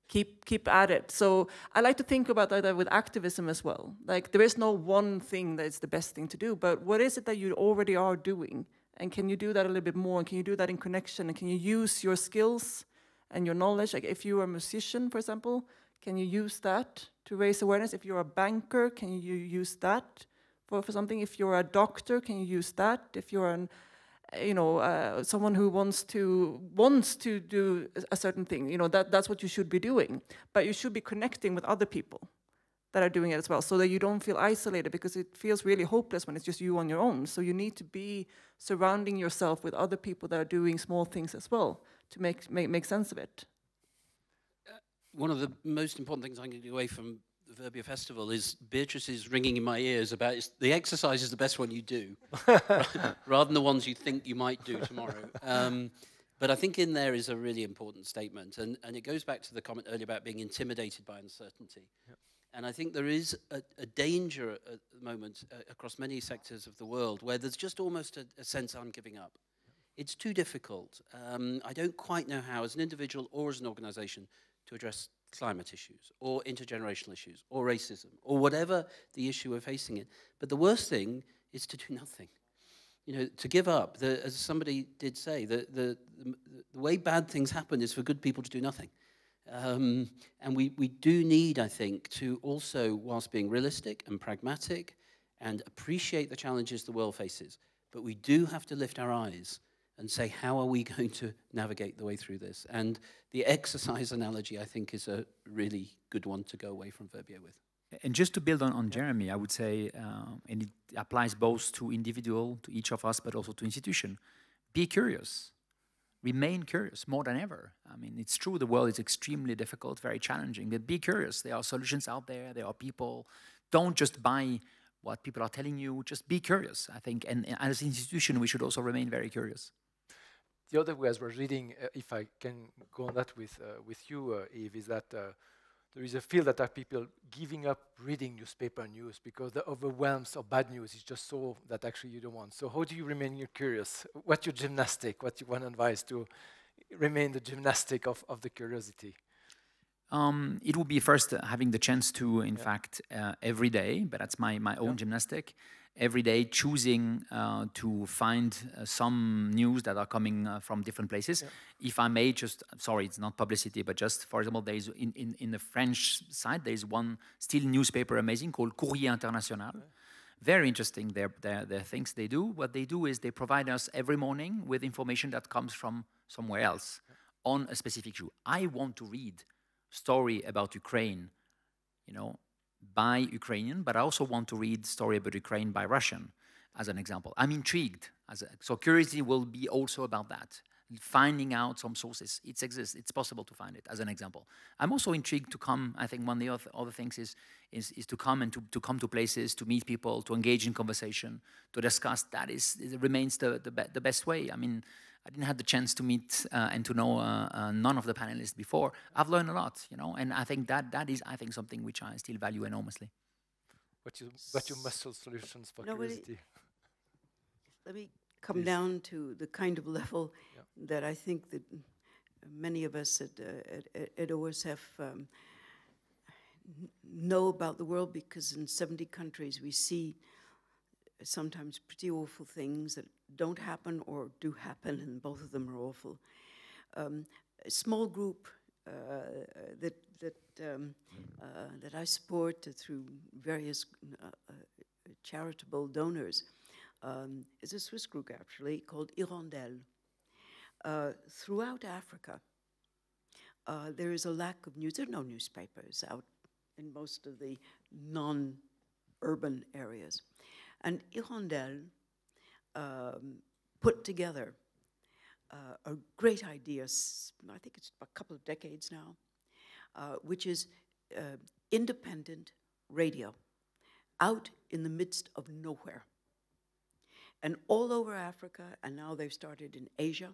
Speaker 6: keep keep at it so i like to think about that with activism as well like there is no one thing that is the best thing to do but what is it that you already are doing and can you do that a little bit more and can you do that in connection and can you use your skills and your knowledge like if you are a musician for example can you use that to raise awareness? If you're a banker, can you use that for, for something? If you're a doctor, can you use that? If you're an you know uh, someone who wants to wants to do a certain thing you know that that's what you should be doing but you should be connecting with other people that are doing it as well so that you don't feel isolated because it feels really hopeless when it's just you on your own so you need to be surrounding yourself with other people that are doing small things as well to make make, make sense of it
Speaker 5: one of the most important things I can get away from the Verbia Festival is Beatrice is ringing in my ears about the exercise is the best one you do, rather than the ones you think you might do tomorrow. Um, but I think in there is a really important statement, and, and it goes back to the comment earlier about being intimidated by uncertainty. Yep. And I think there is a, a danger at the moment uh, across many sectors of the world where there's just almost a, a sense I'm giving up. Yep. It's too difficult. Um, I don't quite know how, as an individual or as an organization, to address climate issues or intergenerational issues or racism or whatever the issue we're facing it. But the worst thing is to do nothing. You know, to give up. The, as somebody did say, the, the, the, way bad things happen is for good people to do nothing. Um, and we, we do need, I think, to also, whilst being realistic and pragmatic and appreciate the challenges the world faces, but we do have to lift our eyes and say, how are we going to navigate the way through this? And the exercise analogy, I think, is a really good one to go away from Verbier with.
Speaker 7: And just to build on, on Jeremy, I would say, uh, and it applies both to individual, to each of us, but also to institution. Be curious. Remain curious more than ever. I mean, it's true the world is extremely difficult, very challenging, but be curious. There are solutions out there. There are people. Don't just buy what people are telling you. Just be curious, I think. And, and uh, as an institution, we should also remain very curious
Speaker 3: the other way I was reading, uh, if I can go on that with, uh, with you, uh, Eve, is that uh, there is a field that are people giving up reading newspaper news because the overwhelms of bad news is just so that actually you don't want. So how do you remain curious? What's your gymnastic? What you want advice to remain the gymnastic of, of the curiosity?
Speaker 7: Um, it would be first having the chance to, in yeah. fact, uh, every day, but that's my, my own yeah. gymnastic every day choosing uh, to find uh, some news that are coming uh, from different places. Yeah. If I may just, sorry, it's not publicity, but just, for example, there is in, in, in the French side, there is one still newspaper amazing called Courrier International. Yeah. Very interesting, their, their, their things they do. What they do is they provide us every morning with information that comes from somewhere else yeah. on a specific issue. I want to read story about Ukraine, you know, by Ukrainian, but I also want to read story about Ukraine by Russian, as an example. I'm intrigued. A, so curiosity will be also about that. Finding out some sources, it exists. It's possible to find it. As an example, I'm also intrigued to come. I think one of the other, things is, is is to come and to, to come to places, to meet people, to engage in conversation, to discuss. That is remains the the, be, the best way. I mean, I didn't have the chance to meet uh, and to know uh, uh, none of the panelists before. I've learned a lot, you know, and I think that that is, I think, something which I still value enormously. But you,
Speaker 3: but you must solve solutions for Nobody, curiosity.
Speaker 4: Let me come Please. down to the kind of level yeah. that I think that many of us at, uh, at, at OSF um, know about the world because in 70 countries we see sometimes pretty awful things that don't happen or do happen, and both of them are awful. Um, a small group uh, that that um, uh, that I support through various uh, uh, charitable donors um, is a Swiss group actually called Hirondelle. Uh, throughout Africa, there is a lack of news. There are no newspapers out in most of the non-urban areas and Hirondelle um, put together uh, a great idea, I think it's a couple of decades now, uh, which is uh, independent radio out in the midst of nowhere. And all over Africa, and now they've started in Asia.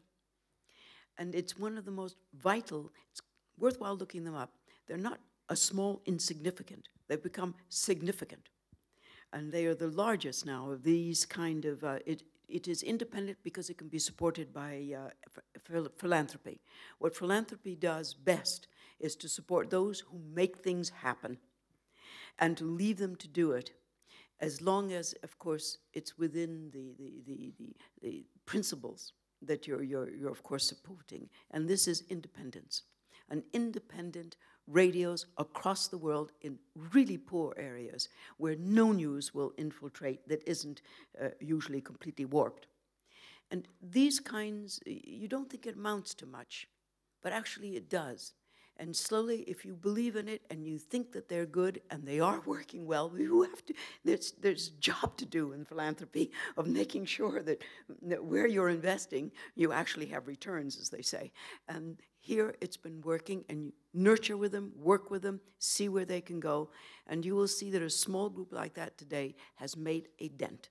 Speaker 4: And it's one of the most vital, it's worthwhile looking them up. They're not a small insignificant, they've become significant and they are the largest now of these kind of, uh, it, it is independent because it can be supported by uh, philanthropy. What philanthropy does best is to support those who make things happen and to leave them to do it as long as, of course, it's within the, the, the, the, the principles that you're, you're, you're, of course, supporting. And this is independence, an independent radios across the world in really poor areas where no news will infiltrate that isn't uh, usually completely warped. And these kinds, you don't think it amounts to much, but actually it does. And slowly, if you believe in it and you think that they're good and they are working well, you have to, there's, there's a job to do in philanthropy of making sure that, that where you're investing, you actually have returns, as they say. And here it's been working, and nurture with them, work with them, see where they can go. And you will see that a small group like that today has made a dent.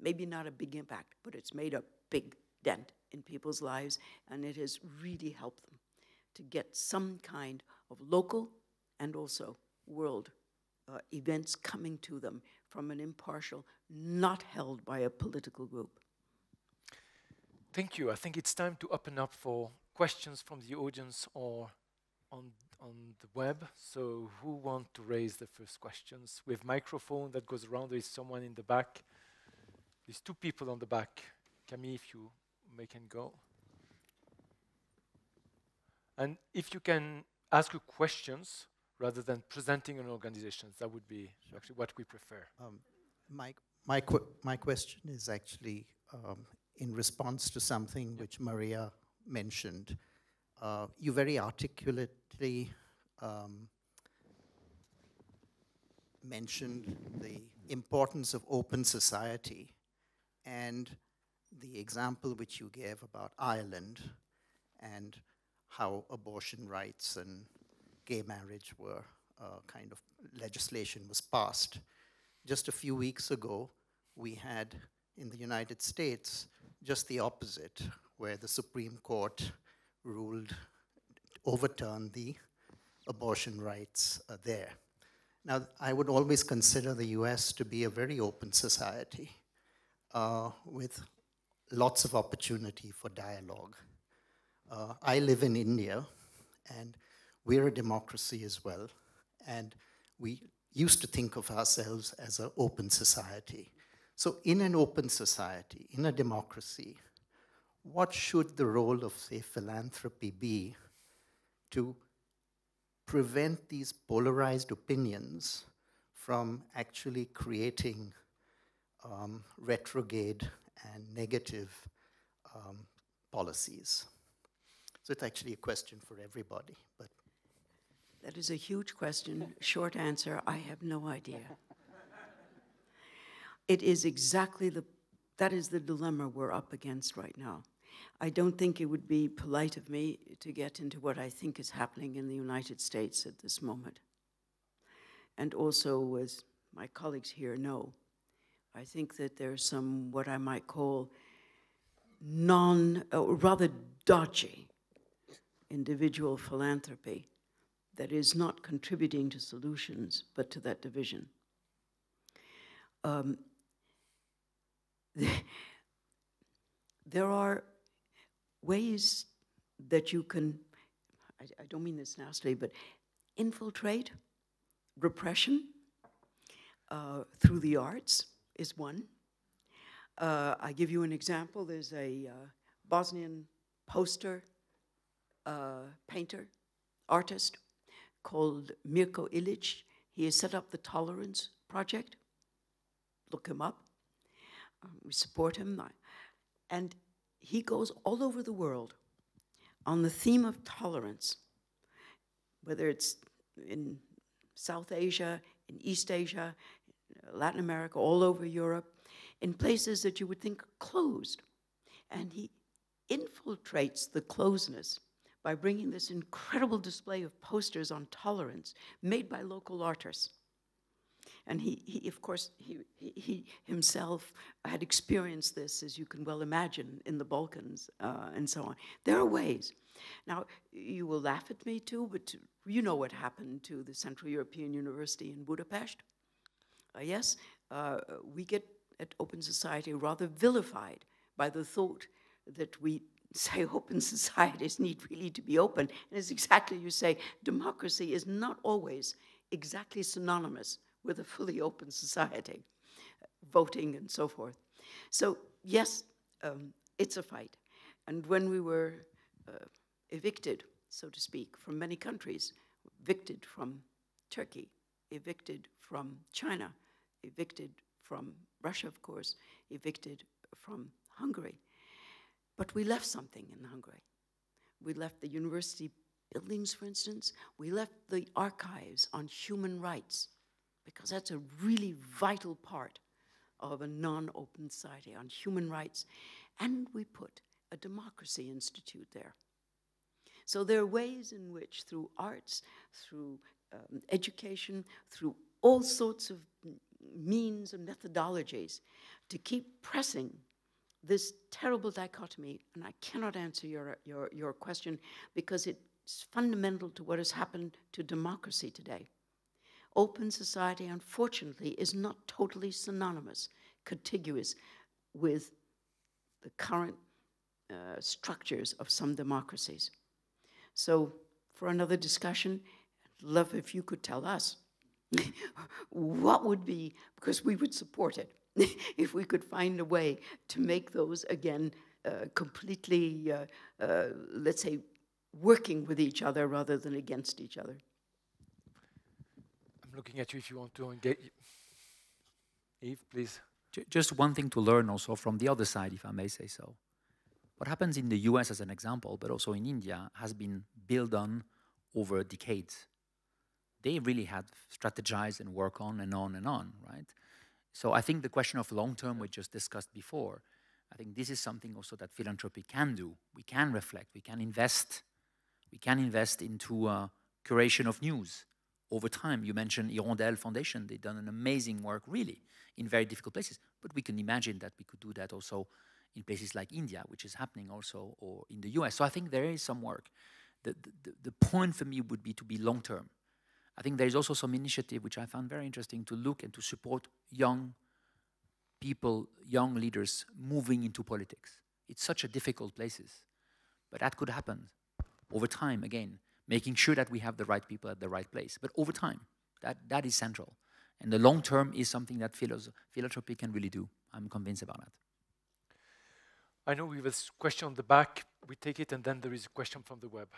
Speaker 4: Maybe not a big impact, but it's made a big dent in people's lives, and it has really helped them to get some kind of local and also world uh, events coming to them from an impartial, not held by a political group. Thank you. I think it's time to open up for
Speaker 3: questions from the audience or on on the web. So who want to raise the first questions? With microphone that goes around, there is someone in the back. There's two people on the back. Camille, if you may can go. And if you can ask questions rather than presenting an organization, that would be sure. actually what we prefer. Um,
Speaker 8: my, my, qu my question is actually um, in response to something yep. which Maria mentioned. Uh, you very articulately um, mentioned the importance of open society and the example which you gave about Ireland and how abortion rights and gay marriage were uh, kind of legislation was passed. Just a few weeks ago, we had in the United States just the opposite, where the Supreme Court ruled, overturned the abortion rights uh, there. Now, I would always consider the US to be a very open society uh, with lots of opportunity for dialogue. Uh, I live in India, and we're a democracy as well. And we used to think of ourselves as an open society. So, in an open society, in a democracy, what should the role of, say, philanthropy be to prevent these polarized opinions from actually creating um, retrograde and negative um, policies? So it's actually a question for everybody. But
Speaker 4: that is a huge question. Short answer: I have no idea. it is exactly the that is the dilemma we're up against right now. I don't think it would be polite of me to get into what I think is happening in the United States at this moment. And also, as my colleagues here know, I think that there's some what I might call non, uh, rather dodgy individual philanthropy that is not contributing to solutions but to that division. Um, there are ways that you can, I, I don't mean this nastily, but infiltrate repression uh, through the arts is one. Uh, I give you an example. There's a uh, Bosnian poster a painter, artist called Mirko Ilic. He has set up the Tolerance Project. Look him up. Um, we support him. And he goes all over the world on the theme of tolerance, whether it's in South Asia, in East Asia, Latin America, all over Europe, in places that you would think are closed. And he infiltrates the closeness by bringing this incredible display of posters on tolerance made by local artists. And he, he of course, he, he himself had experienced this, as you can well imagine, in the Balkans uh, and so on. There are ways. Now, you will laugh at me too, but you know what happened to the Central European University in Budapest. Uh, yes, uh, we get at Open Society rather vilified by the thought that we say open societies need really to be open. And as exactly you say, democracy is not always exactly synonymous with a fully open society, uh, voting and so forth. So yes, um, it's a fight. And when we were uh, evicted, so to speak, from many countries, evicted from Turkey, evicted from China, evicted from Russia, of course, evicted from Hungary, but we left something in Hungary. We left the university buildings, for instance. We left the archives on human rights, because that's a really vital part of a non open society on human rights. And we put a democracy institute there. So there are ways in which, through arts, through um, education, through all sorts of means and methodologies, to keep pressing this terrible dichotomy, and I cannot answer your, your, your question because it's fundamental to what has happened to democracy today. Open society, unfortunately, is not totally synonymous, contiguous with the current uh, structures of some democracies. So, for another discussion, I'd love if you could tell us what would be, because we would support it if we could find a way to make those again uh, completely, uh, uh, let's say, working with each other rather than against each other.
Speaker 3: I'm looking at you if you want to engage. Eve, please.
Speaker 7: Just one thing to learn also from the other side, if I may say so. What happens in the US as an example, but also in India, has been built on over decades. They really had strategized and worked on and on and on, right? So I think the question of long term we just discussed before, I think this is something also that philanthropy can do. We can reflect, we can invest, we can invest into uh, curation of news over time. You mentioned Hirondelle Foundation, they've done an amazing work really in very difficult places, but we can imagine that we could do that also in places like India, which is happening also, or in the US. So I think there is some work. The, the, the point for me would be to be long term I think there's also some initiative which I found very interesting to look and to support young people, young leaders moving into politics. It's such a difficult places, but that could happen over time again, making sure that we have the right people at the right place. But over time, that, that is central. And the long term is something that philanthropy can really do. I'm convinced about that.
Speaker 3: I know we have a question on the back. We take it, and then there is a question from the web.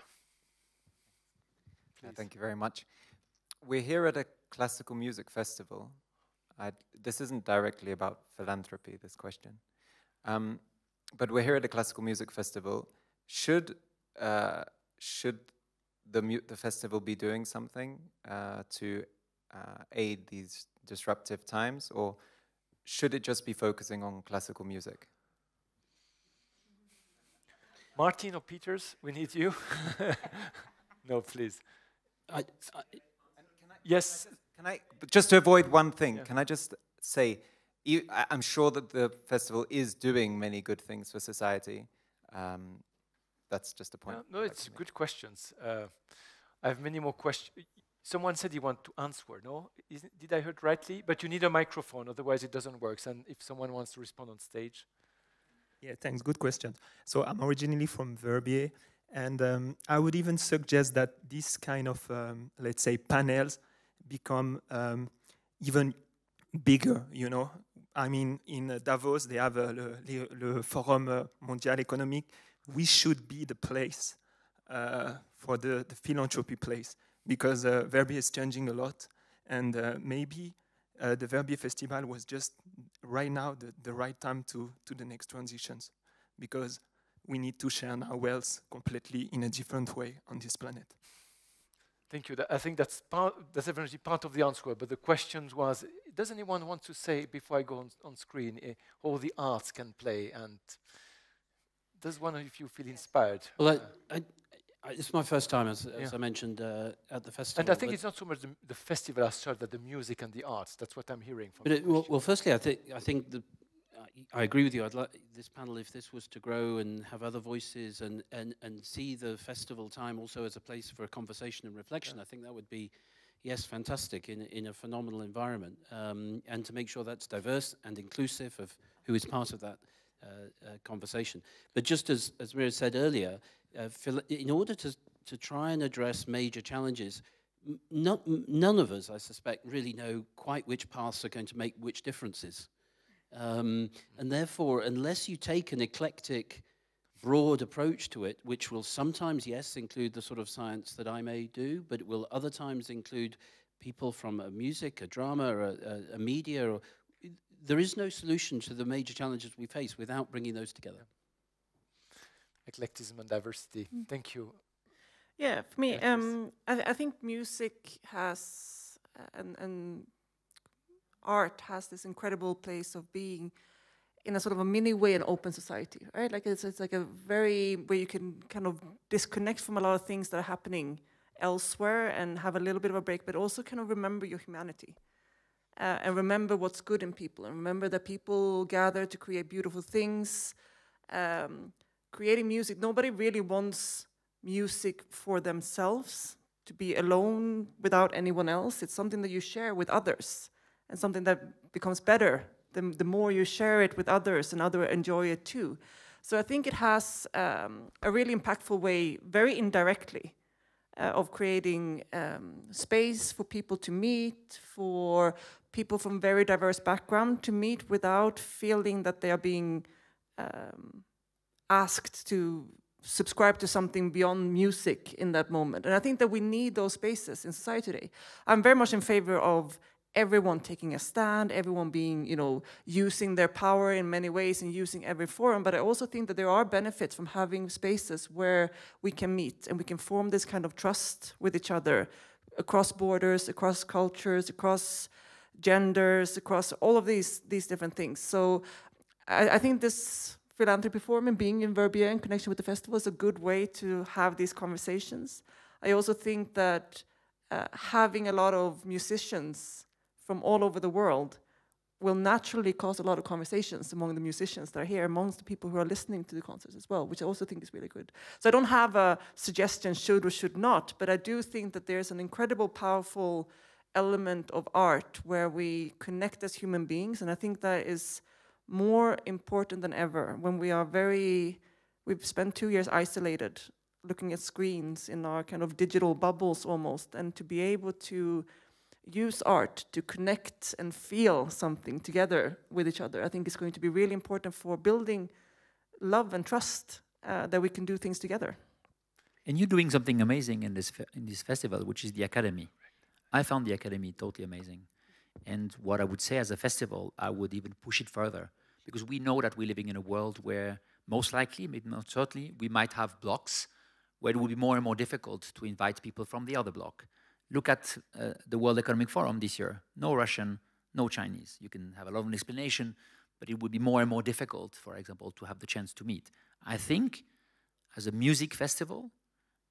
Speaker 9: Yeah, thank you very much we're here at a classical music festival. I'd, this isn't directly about philanthropy, this question. Um, but we're here at a classical music festival. Should, uh,
Speaker 3: should the, the festival be doing something uh, to
Speaker 9: uh, aid these disruptive times, or should it just be focusing on classical music?
Speaker 3: Martin or Peters, we need you.
Speaker 9: no, please. I, I, Yes. Can I, just, can I just to avoid one thing? Yeah. Can I just say, I'm sure that the festival
Speaker 3: is doing many good things for society. Um, that's just a point. no, no it's good questions. Uh, I have many more questions. Someone said he wanted to answer, no? is did I heard rightly? But you need a microphone, otherwise it doesn't work. And if someone wants to respond on
Speaker 9: stage. Yeah, thanks. Good question. So I'm originally from Verbier, and um, I would even suggest that this kind of, um, let's say, panels become um, even bigger, you know. I mean, in uh, Davos, they have uh, le, le, Forum uh, Mondial Economique. We should be the place uh, for the, the, philanthropy place because uh, Verbier is changing a lot. And uh, maybe uh, the Verbier Festival was just right now the, the right time to, to the next transitions because we need to share our wealth completely in a
Speaker 3: different way on this planet. Thank you. I think that's, part, that's definitely part of the answer. But the question was, does anyone want to say before I go on, on screen uh, eh, all the arts can play? And does one of you feel inspired? Well,
Speaker 5: I, I, I, it's my first time, as, as yeah. I mentioned, uh, at the festival. And I think it's not so much the, the festival as such, that the music and the arts. That's what I'm hearing from. But it, well, well, firstly, I think I think the I agree with you. I'd like this panel, if this was to grow and have other voices and, and, and see the festival time also as a place for a conversation and reflection, yeah. I think that would be, yes, fantastic in, in a phenomenal environment. Um, and to make sure that's diverse and inclusive of who is part of that uh, uh, conversation. But just as, as Mira said earlier, uh, in order to, to try and address major challenges, not, none of us, I suspect, really know quite which paths are going to make which differences. Um, and therefore, unless you take an eclectic, broad approach to it, which will sometimes, yes, include the sort of science that I may do, but will other times include people from a music, a drama, a, a media. Or, there is no solution to the major challenges we face without bringing those together. Eclecticism and diversity. Mm. Thank you.
Speaker 6: Yeah, for me, um, I, th I think music has, uh, and, and art has this incredible place of being in a sort of a mini way an open society, right? Like it's, it's like a very where you can kind of disconnect from a lot of things that are happening elsewhere and have a little bit of a break, but also kind of remember your humanity. Uh, and remember what's good in people, and remember that people gather to create beautiful things. Um, creating music, nobody really wants music for themselves to be alone without anyone else. It's something that you share with others and something that becomes better the, the more you share it with others and others enjoy it too. So I think it has um, a really impactful way, very indirectly, uh, of creating um, space for people to meet, for people from very diverse background to meet without feeling that they are being um, asked to subscribe to something beyond music in that moment. And I think that we need those spaces in society today. I'm very much in favor of everyone taking a stand, everyone being, you know, using their power in many ways and using every forum. But I also think that there are benefits from having spaces where we can meet and we can form this kind of trust with each other across borders, across cultures, across genders, across all of these these different things. So I, I think this philanthropy forum and being in Verbier in connection with the festival is a good way to have these conversations. I also think that uh, having a lot of musicians from all over the world will naturally cause a lot of conversations among the musicians that are here, amongst the people who are listening to the concerts as well, which I also think is really good. So I don't have a suggestion should or should not, but I do think that there's an incredible, powerful element of art where we connect as human beings, and I think that is more important than ever when we are very, we've spent two years isolated looking at screens in our kind of digital bubbles almost, and to be able to use art to connect and feel something together with each other, I think is going to be really important for building love and trust uh, that we can do things together.
Speaker 7: And you're doing something amazing in this in this festival, which is the academy. I found the academy totally amazing, and what I would say as a festival, I would even push it further because we know that we're living in a world where most likely, maybe not certainly, we might have blocks where it will be more and more difficult to invite people from the other block look at uh, the World Economic Forum this year. No Russian, no Chinese. You can have a lot of explanation, but it would be more and more difficult, for example, to have the chance to meet. I think as a music festival,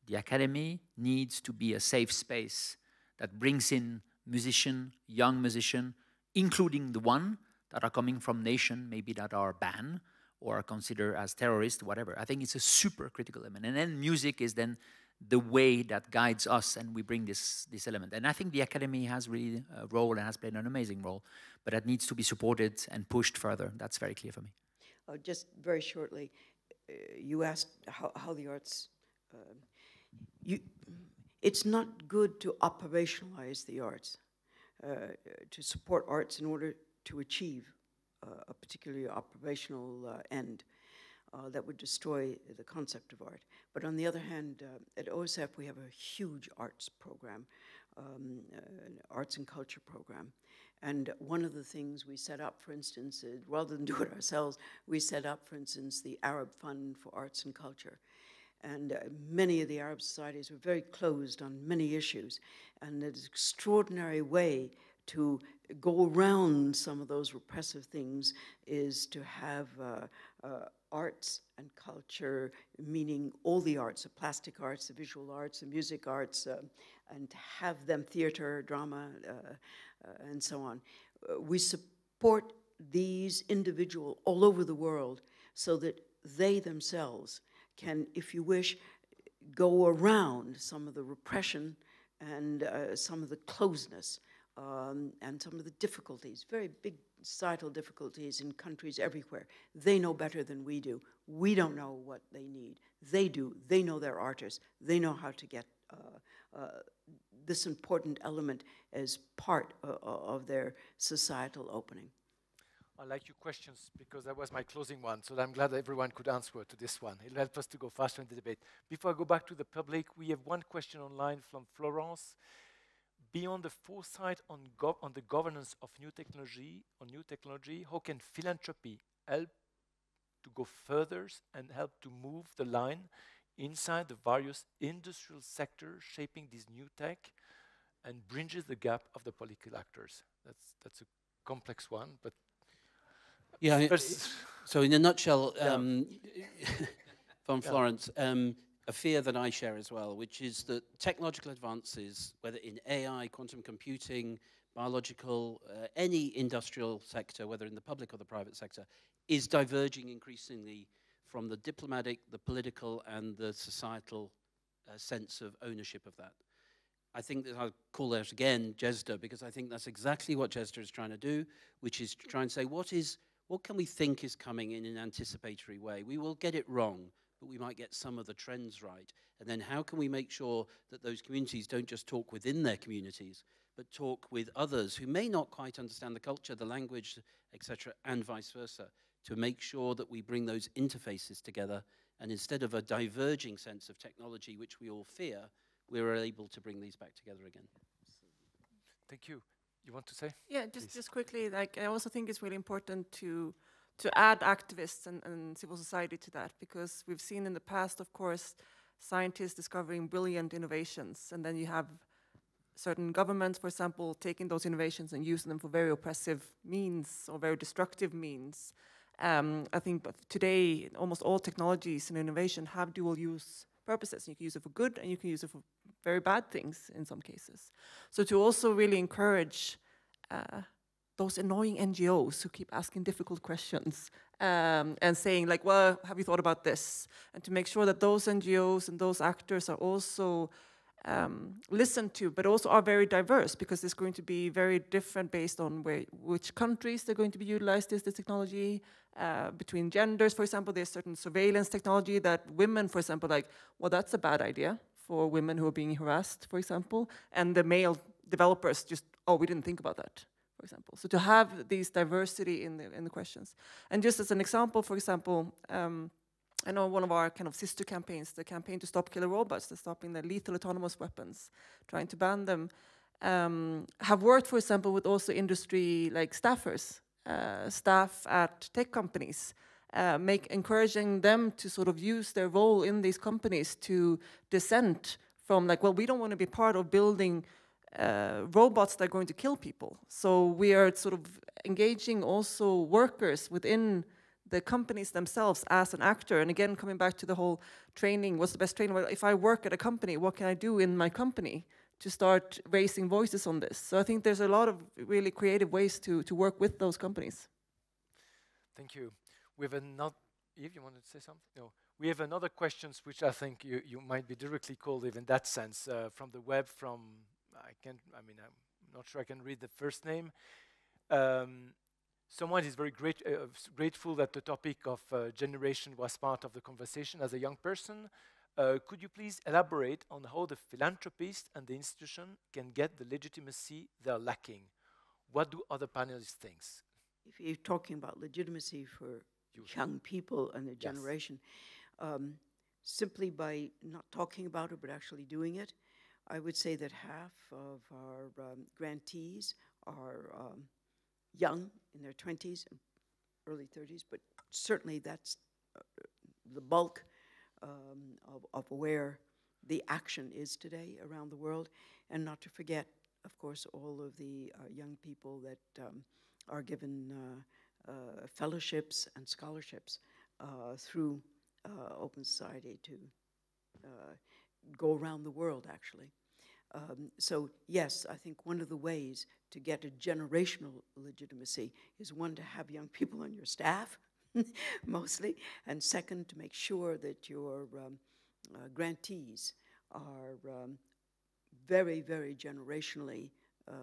Speaker 7: the academy needs to be a safe space that brings in musician, young musician, including the one that are coming from nation, maybe that are banned or are considered as terrorists, whatever. I think it's a super critical element. And then music is then the way that guides us and we bring this, this element. And I think the academy has really a role and has played an amazing role, but that needs to be supported and pushed further. That's very clear for me.
Speaker 4: Oh, just very shortly, uh, you asked how, how the arts, uh, you, it's not good to operationalize the arts, uh, to support arts in order to achieve uh, a particularly operational uh, end uh, that would destroy the concept of art. But on the other hand, uh, at OSF, we have a huge arts program, um, arts and culture program. And one of the things we set up, for instance, rather than do it ourselves, we set up, for instance, the Arab Fund for Arts and Culture and uh, many of the Arab societies were very closed on many issues. And it's an extraordinary way to go around some of those repressive things is to have uh, uh, arts and culture, meaning all the arts, the plastic arts, the visual arts, the music arts, uh, and have them theater, drama, uh, uh and so on. Uh, we support these individuals all over the world so that they themselves can, if you wish, go around some of the repression and uh, some of the closeness um, and some of the difficulties, very big societal difficulties in countries everywhere. They know better than we do. We don't know what they need. They do. They know their artists. They know how to get uh, uh, this important element as part uh, uh, of their societal opening.
Speaker 3: I like your questions because that was my closing one, so I'm glad everyone could answer to this one. It'll help us to go faster in the debate. Before I go back to the public, we have one question online from Florence beyond the foresight on, on, the governance of new technology, on new technology, how can philanthropy help to go further and help to move the line inside the various industrial sectors shaping this new tech and bridges the gap of the political actors? That's, that's a complex one, but...
Speaker 5: Yeah, so in a nutshell, yeah. um, from Florence, um, a fear that I share as well, which is that technological advances, whether in AI, quantum computing, biological, uh, any industrial sector, whether in the public or the private sector, is diverging increasingly from the diplomatic, the political, and the societal uh, sense of ownership of that. I think that I'll call out again JESDA because I think that's exactly what JESDA is trying to do, which is to try and say what is what can we think is coming in an anticipatory way. We will get it wrong but we might get some of the trends right. And then how can we make sure that those communities don't just talk within their communities, but talk with others who may not quite understand the culture, the language, etc., and vice versa, to make sure that we bring those interfaces together. And instead of a diverging sense of technology, which we all fear, we're able to bring these back together again. Thank you. You want to say?
Speaker 6: Yeah, just, just quickly, like I also think it's really important to to add activists and, and civil society to that because we've seen in the past, of course, scientists discovering brilliant innovations, and then you have certain governments, for example, taking those innovations and using them for very oppressive means or very destructive means. Um, I think today almost all technologies and innovation have dual use purposes. You can use it for good and you can use it for very bad things in some cases. So to also really encourage uh, those annoying NGOs who keep asking difficult questions um, and saying like, well, have you thought about this? And to make sure that those NGOs and those actors are also um, listened to, but also are very diverse because it's going to be very different based on where, which countries they're going to be utilized this, this technology, uh, between genders, for example, there's certain surveillance technology that women, for example, like, well, that's a bad idea for women who are being harassed, for example, and the male developers just, oh, we didn't think about that for example. So to have these diversity in the, in the questions. And just as an example, for example, um, I know one of our kind of sister campaigns, the campaign to stop killer robots, the stopping the lethal autonomous weapons, trying to ban them, um, have worked, for example, with also industry like staffers, uh, staff at tech companies, uh, make encouraging them to sort of use their role in these companies to dissent from like, well, we don't want to be part of building uh, robots that are going to kill people. So we are sort of engaging also workers within the companies themselves as an actor. And again, coming back to the whole training, what's the best training? Well, if I work at a company, what can I do in my company to start raising voices on this? So I think there's a lot of really creative ways to, to work with those companies.
Speaker 3: Thank you. We have another, Eve, you wanted to say something? No. We have another questions which I think you, you might be directly called, even in that sense, uh, from the web, from I can't, I mean, I'm not sure I can read the first name. Um, someone is very great, uh, grateful that the topic of uh, generation was part of the conversation as a young person. Uh, could you please elaborate on how the philanthropist and the institution can get the legitimacy they're lacking?
Speaker 4: What do other panelists think? If you're talking about legitimacy for young people and their yes. generation, um, simply by not talking about it but actually doing it, I would say that half of our um, grantees are um, young in their 20s and early 30s, but certainly that's uh, the bulk um, of, of where the action is today around the world. And not to forget, of course, all of the uh, young people that um, are given uh, uh, fellowships and scholarships uh, through Open Society to go around the world, actually. Um, so, yes, I think one of the ways to get a generational legitimacy is one, to have young people on your staff, mostly, and second, to make sure that your um, uh, grantees are um, very, very generationally uh,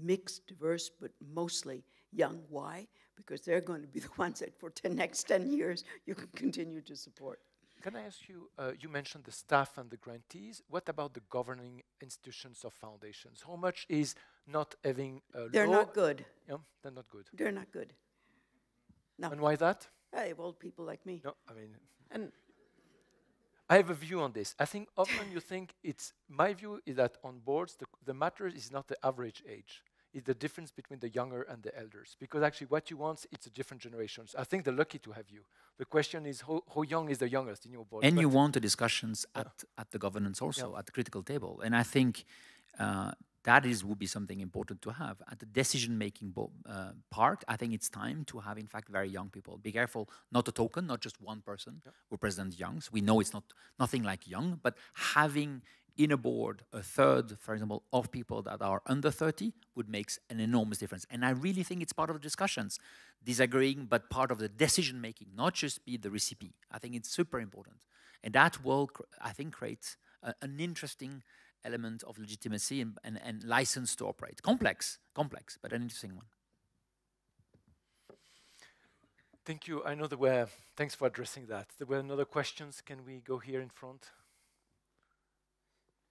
Speaker 4: mixed, diverse, but mostly young. Why? Because they're going to be the ones that for the next 10 years you can continue to support. Can I ask you,
Speaker 3: uh, you mentioned the staff and the grantees. What about the governing institutions of foundations? How much is not having a They're not good. Yeah, they're not good. They're not good. No. And why that?
Speaker 4: I have old people like me. No, I mean. And
Speaker 3: I have a view on this. I think often you think it's my view is that on boards the, the matter is not the average age is the difference between the younger and the elders. Because actually, what you want it's different generations. I think they're lucky to have you. The question is, how, how young is the youngest in your board? And but you
Speaker 7: want the discussions at, at the governance also, yeah. at the critical table. And I think uh, that is would be something important to have at the decision-making uh, part. I think it's time to have, in fact, very young people. Be careful, not a token, not just one person. Yeah. We're President Youngs. So we know it's not nothing like young, but having in a board, a third, for example, of people that are under 30 would make an enormous difference. And I really think it's part of the discussions, disagreeing, but part of the decision making, not just be the recipe. I think it's super important. And that will, I think, create a, an interesting element of legitimacy and, and, and license to operate. Complex, complex, but an interesting one. Thank you. I know there were,
Speaker 3: thanks for addressing that. There were another questions. Can we go here in front?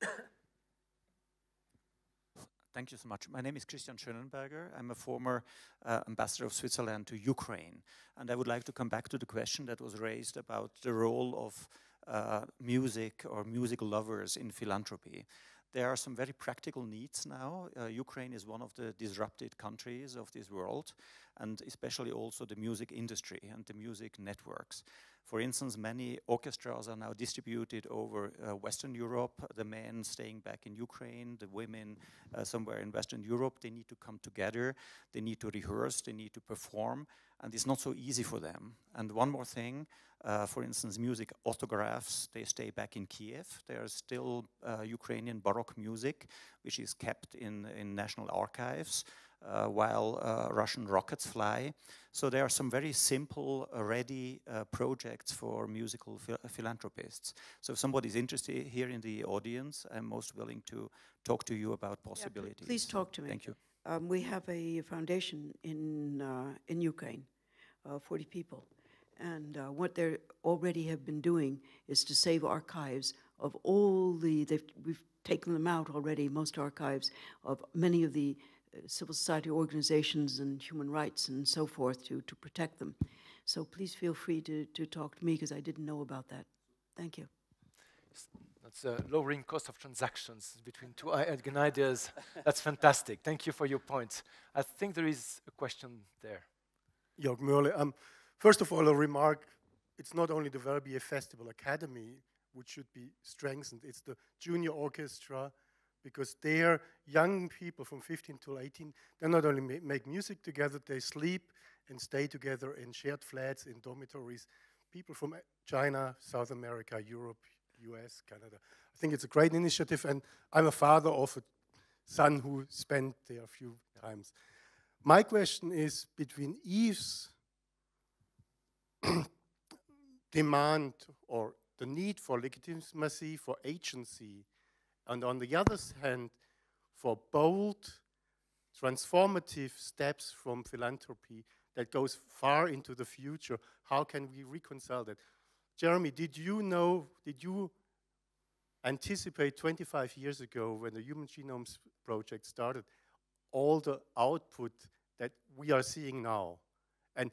Speaker 1: Thank you so much. My name is Christian Schönenberger. I'm a former uh, ambassador of Switzerland to Ukraine. And I would like to come back to the question that was raised about the role of uh, music or music lovers in philanthropy. There are some very practical needs now. Uh, Ukraine is one of the disrupted countries of this world, and especially also the music industry and the music networks. For instance, many orchestras are now distributed over uh, Western Europe, the men staying back in Ukraine, the women uh, somewhere in Western Europe. They need to come together, they need to rehearse, they need to perform, and it's not so easy for them. And one more thing, uh, for instance, music autographs, they stay back in Kiev. There is still uh, Ukrainian Baroque music, which is kept in, in national archives uh, while uh, Russian rockets fly. So there are some very simple, uh, ready uh, projects for musical philanthropists. So if somebody is interested here in the audience, I'm most willing to talk to you about possibilities. Yeah, please
Speaker 4: talk to me. Thank you. Um, we have a foundation in, uh, in Ukraine, uh, 40 people. And what they already have been doing is to save archives of all the, we've taken them out already, most archives of many of the civil society organizations and human rights and so forth to, to protect them. So please feel free to, to talk to me because I didn't know about that. Thank you.
Speaker 3: That's a uh, lowering cost of transactions between two uh, ideas. That's fantastic. Thank you for your points.
Speaker 10: I think there is a question there. Jörg Mörle, um, first of all, a remark. It's not only the Verbier Festival Academy, which should be strengthened. It's the junior orchestra, because they're young people from 15 to 18, they not only make music together, they sleep and stay together in shared flats, in dormitories. People from eh, China, South America, Europe, US, Canada. I think it's a great initiative, and I'm a father of a son who spent there a few times. My question is between Eve's demand or the need for legitimacy, for agency, and on the other hand, for bold, transformative steps from philanthropy that goes far into the future. How can we reconcile that? Jeremy, did you know, did you anticipate 25 years ago when the Human Genomes Project started, all the output that we are seeing now? And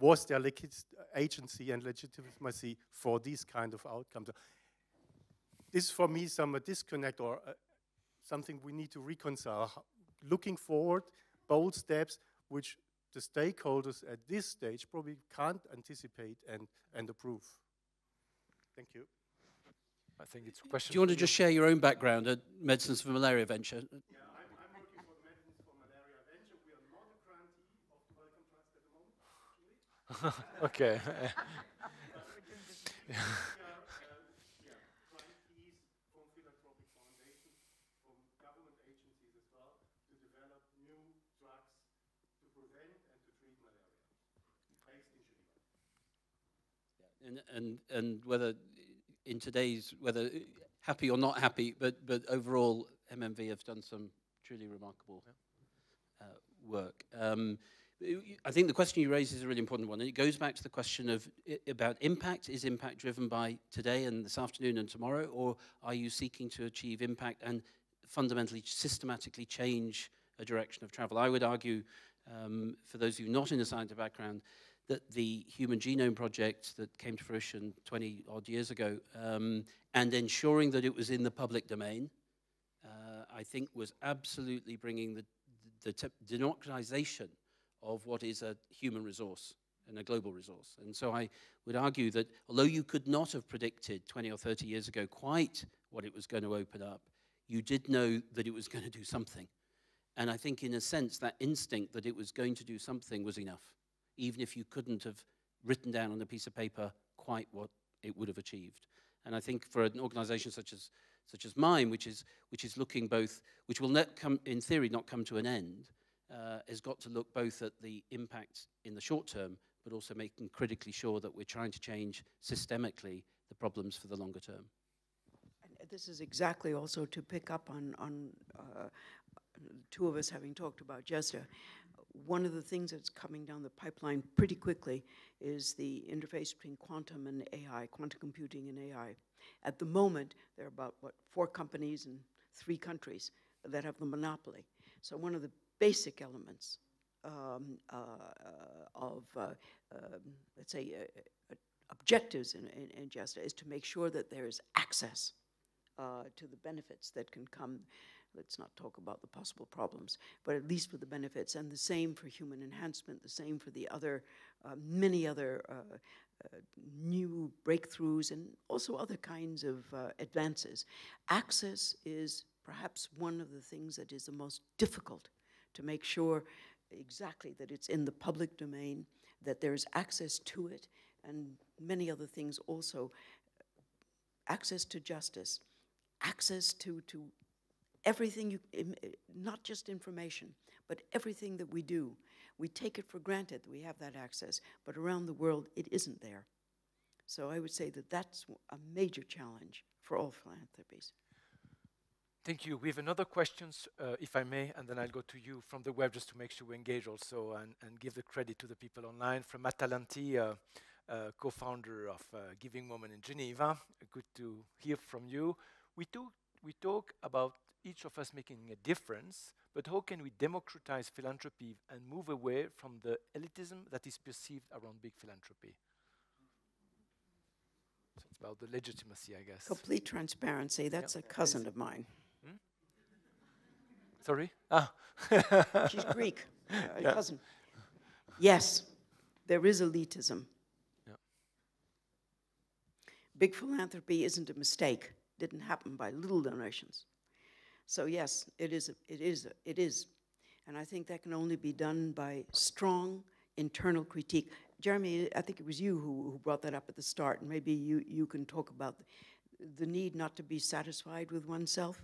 Speaker 10: was there agency and legitimacy for these kind of outcomes? this is for me some disconnect or uh, something we need to reconcile. Looking forward, bold steps which the stakeholders at this stage probably can't anticipate and, and approve. Thank you. I think it's a question. Do you want to just share
Speaker 5: your own background at Medicines for Malaria Venture? Yeah.
Speaker 3: okay.
Speaker 5: and and and whether in today's whether happy or not happy, but but overall MMV have done some truly remarkable uh, work. Um, I think the question you raise is a really important one, and it goes back to the question of about impact. Is impact driven by today and this afternoon and tomorrow, or are you seeking to achieve impact and fundamentally, systematically change a direction of travel? I would argue, um, for those of you not in a scientific background, that the Human Genome Project that came to fruition 20 odd years ago um, and ensuring that it was in the public domain, uh, I think was absolutely bringing the, the, the democratization of what is a human resource and a global resource. And so I would argue that although you could not have predicted 20 or 30 years ago quite what it was going to open up, you did know that it was going to do something. And I think, in a sense, that instinct that it was going to do something was enough even if you couldn't have written down on a piece of paper quite what it would have achieved. And I think for an organization such as, such as mine, which is, which is looking both, which will not come, in theory not come to an end, uh, has got to look both at the impact in the short term, but also making critically sure that we're trying to change systemically the problems for the longer term.
Speaker 4: this is exactly also to pick up on, on uh, two of us having talked about Jester one of the things that's coming down the pipeline pretty quickly is the interface between quantum and AI, quantum computing and AI. At the moment, there are about, what, four companies in three countries that have the monopoly. So one of the basic elements um, uh, of, uh, uh, let's say, uh, uh, objectives in, in, in JESTA is to make sure that there is access uh, to the benefits that can come Let's not talk about the possible problems, but at least with the benefits. And the same for human enhancement, the same for the other, uh, many other uh, uh, new breakthroughs and also other kinds of uh, advances. Access is perhaps one of the things that is the most difficult to make sure exactly that it's in the public domain, that there is access to it, and many other things also. Access to justice, access to, to everything, you, eh, eh, not just information, but everything that we do, we take it for granted that we have that access, but around the world it isn't there. So I would say that that's a major challenge for all philanthropies.
Speaker 3: Thank you. We have another questions, uh, if I may, and then I'll go to you from the web just to make sure we engage also and, and give the credit to the people online. From Atalanti, uh, uh, co-founder of uh, Giving Women in Geneva, good to hear from you. We, do, we talk about each of us making a difference, but how can we democratize philanthropy and move away from the elitism that is perceived around big philanthropy? So it's about the legitimacy, I guess. Complete transparency.
Speaker 4: That's a cousin of mine. Hmm? Sorry? Ah. She's Greek. Uh, yeah. Cousin. Yes, there is elitism. Yeah. Big philanthropy isn't a mistake. Didn't happen by little donations. So yes, it is, it is, it is. And I think that can only be done by strong internal critique. Jeremy, I think it was you who, who brought that up at the start, and maybe you, you can talk about the, need not to be satisfied with oneself,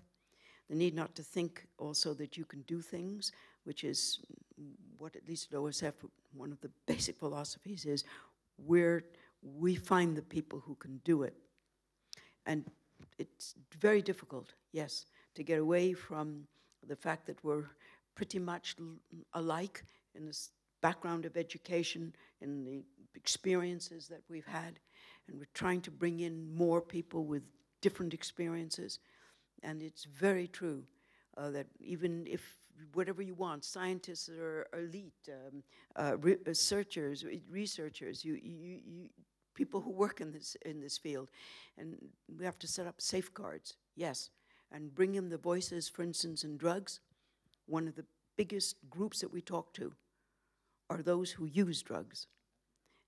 Speaker 4: the need not to think also that you can do things, which is what at least at OSF, one of the basic philosophies is where we find the people who can do it. And it's very difficult, yes to get away from the fact that we're pretty much alike in this background of education, in the experiences that we've had, and we're trying to bring in more people with different experiences. And it's very true uh, that even if whatever you want, scientists or elite um, uh, re uh, researchers, uh, researchers, you, you, you, people who work in this in this field, and we have to set up safeguards. Yes, and bring in the voices, for instance, in drugs. One of the biggest groups that we talk to are those who use drugs.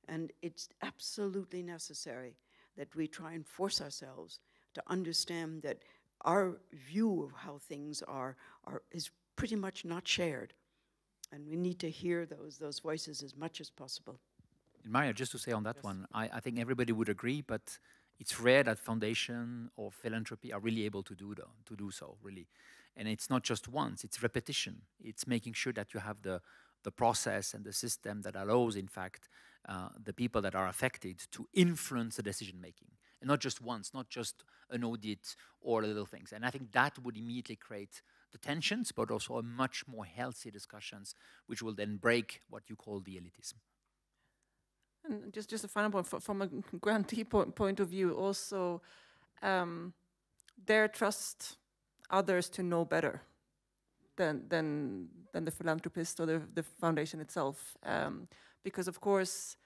Speaker 4: And it's absolutely necessary that we try and force ourselves to understand that our view of how things are, are is pretty much not shared. And we need to hear those, those voices as much as possible.
Speaker 7: And Maya, just to say on that yes. one, I, I think everybody would agree, but it's rare that foundation or philanthropy are really able to do, the, to do so, really. And it's not just once, it's repetition. It's making sure that you have the, the process and the system that allows, in fact, uh, the people that are affected to influence the decision making. And not just once, not just an audit or little things. And I think that would immediately create the tensions, but also a much more healthy discussions, which will then break what you call the elitism.
Speaker 6: And just, just a final point for, from a grantee point, point of view, also um, their trust others to know better than than than the philanthropist or the, the foundation itself, um, because of course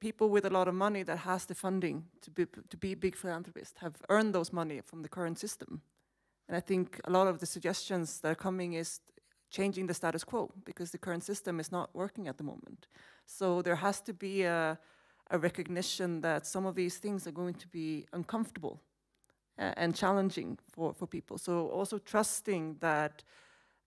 Speaker 6: people with a lot of money that has the funding to be to be big philanthropists have earned those money from the current system, and I think a lot of the suggestions that are coming is changing the status quo because the current system is not working at the moment. So there has to be a, a recognition that some of these things are going to be uncomfortable uh, and challenging for, for people. So also trusting that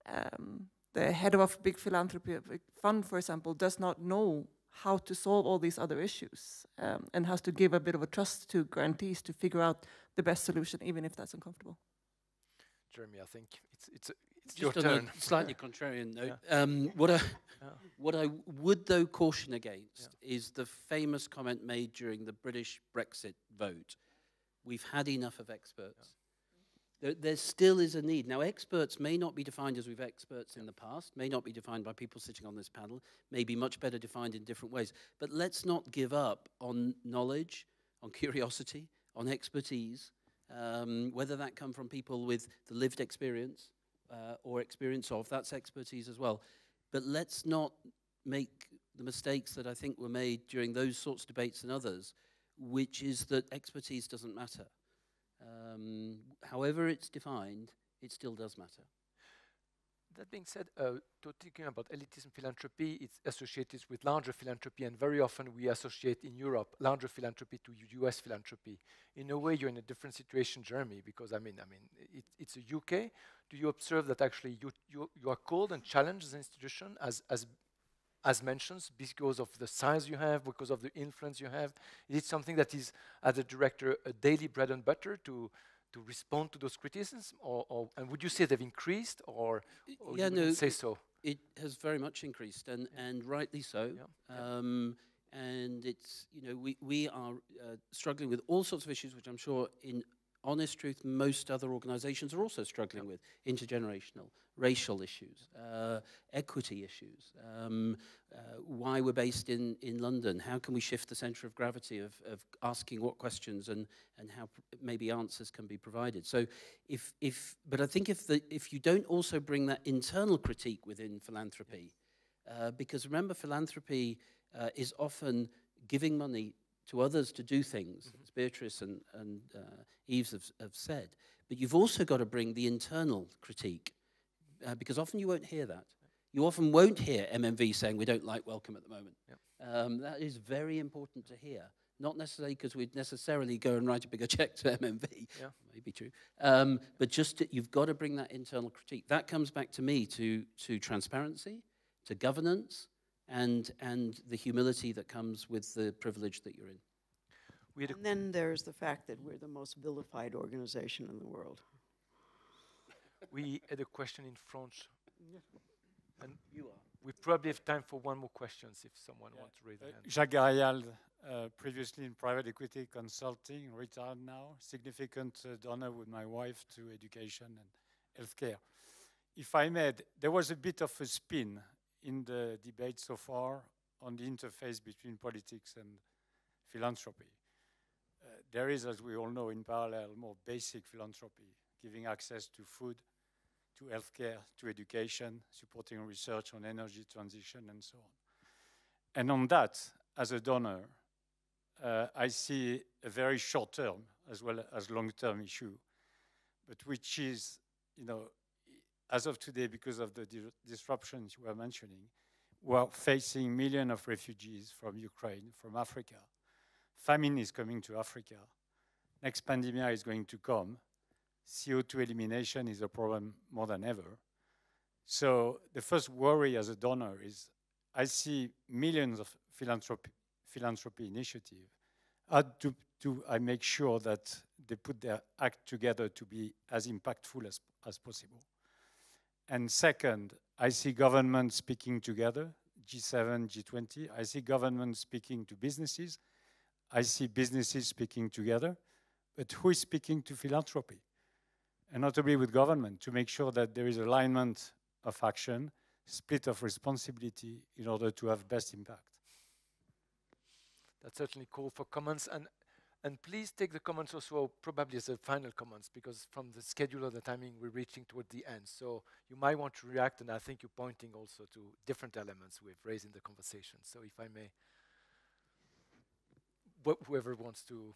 Speaker 6: um, the head of a big philanthropy fund, for example, does not know how to solve all these other issues um, and has to give a bit of a trust to grantees to figure out the best solution, even if that's uncomfortable.
Speaker 5: Jeremy, I think it's, it's, it's Your just turn. on a slightly contrarian note. Yeah. Um, what, I, yeah. what I would, though, caution against yeah. is the famous comment made during the British Brexit vote we've had enough of experts. There, there, still is a need. Now, experts may not be defined as we've experts in the past, may not be defined by people sitting on this panel, may be much better defined in different ways. But let's not give up on knowledge, on curiosity, on expertise, um, whether that come from people with the lived experience uh, or experience of. That's expertise as well. But let's not make the mistakes that I think were made during those sorts of debates and others, which is that expertise doesn't matter. Um, however it's defined, it still does matter. That being said, uh,
Speaker 3: talking about elitism philanthropy, it's associated with larger philanthropy, and very often we associate in Europe larger philanthropy to U.S. philanthropy. In a way, you're in a different situation, Jeremy, because I mean, I mean, it, it's a UK. Do you observe that actually you you, you are called and challenged as an institution, as as as mentioned, because of the size you have, because of the influence you have? Is it something that is, as a director, a daily bread and butter to to respond to those criticisms, or, or, and would you say they've increased, or, or yeah, no, say so?
Speaker 5: It has very much increased, and yeah. and rightly so. Yeah. Um, and it's you know we we are uh, struggling with all sorts of issues, which I'm sure in honest truth most other organisations are also struggling with intergenerational racial issues, uh, equity issues, um, uh, why we're based in, in London, how can we shift the centre of gravity of, of asking what questions and, and how maybe answers can be provided. So if, if, but I think if, the, if you don't also bring that internal critique within philanthropy, uh, because remember philanthropy uh, is often giving money to others to do things, mm -hmm. as Beatrice and, and uh, Eves have, have said, but you've also got to bring the internal critique uh, because often you won't hear that. You often won't hear MMV saying we don't like welcome at the moment. Yep. Um, that is very important to hear. Not necessarily because we'd necessarily go and write a bigger check to MMV, yeah. maybe true, um, but just to, you've got to bring that internal critique. That comes back to me to, to transparency, to governance, and, and the humility that comes with the privilege that you're in.
Speaker 4: and then there's the fact that we're the most vilified organization in the world
Speaker 3: we had a question in
Speaker 4: French.
Speaker 2: Yeah.
Speaker 9: And you are. We probably have time for one more question if someone yeah. wants to raise uh, hand. Jacques Garial, uh, previously in private equity consulting, retired now, significant uh, donor with my wife to education and healthcare. If I may, there was a bit of a spin in the debate so far on the interface between politics and philanthropy. Uh, there is, as we all know, in parallel, more basic philanthropy, giving access to food, to healthcare, to education, supporting research on energy transition, and so on. And on that, as a donor, uh, I see a very short term as well as long term issue, but which is, you know, as of today, because of the di disruptions you were mentioning, we're facing millions of refugees from Ukraine, from Africa. Famine is coming to Africa. Next pandemic is going to come. CO2 elimination is a problem more than ever. So the first worry as a donor is I see millions of philanthropy, philanthropy initiatives. How do, do I make sure that they put their act together to be as impactful as, as possible? And second, I see governments speaking together, G7, G20. I see governments speaking to businesses. I see businesses speaking together. But who is speaking to philanthropy? and notably with government, to make sure that there is alignment of action, split of responsibility in order to have best impact.
Speaker 3: That's certainly call for comments. And, and please take the comments also probably as a final comments, because from the schedule of the timing, we're reaching toward the end. So you might want to react, and I think you're pointing also to different elements we've raised in the conversation. So if I may, wh whoever wants to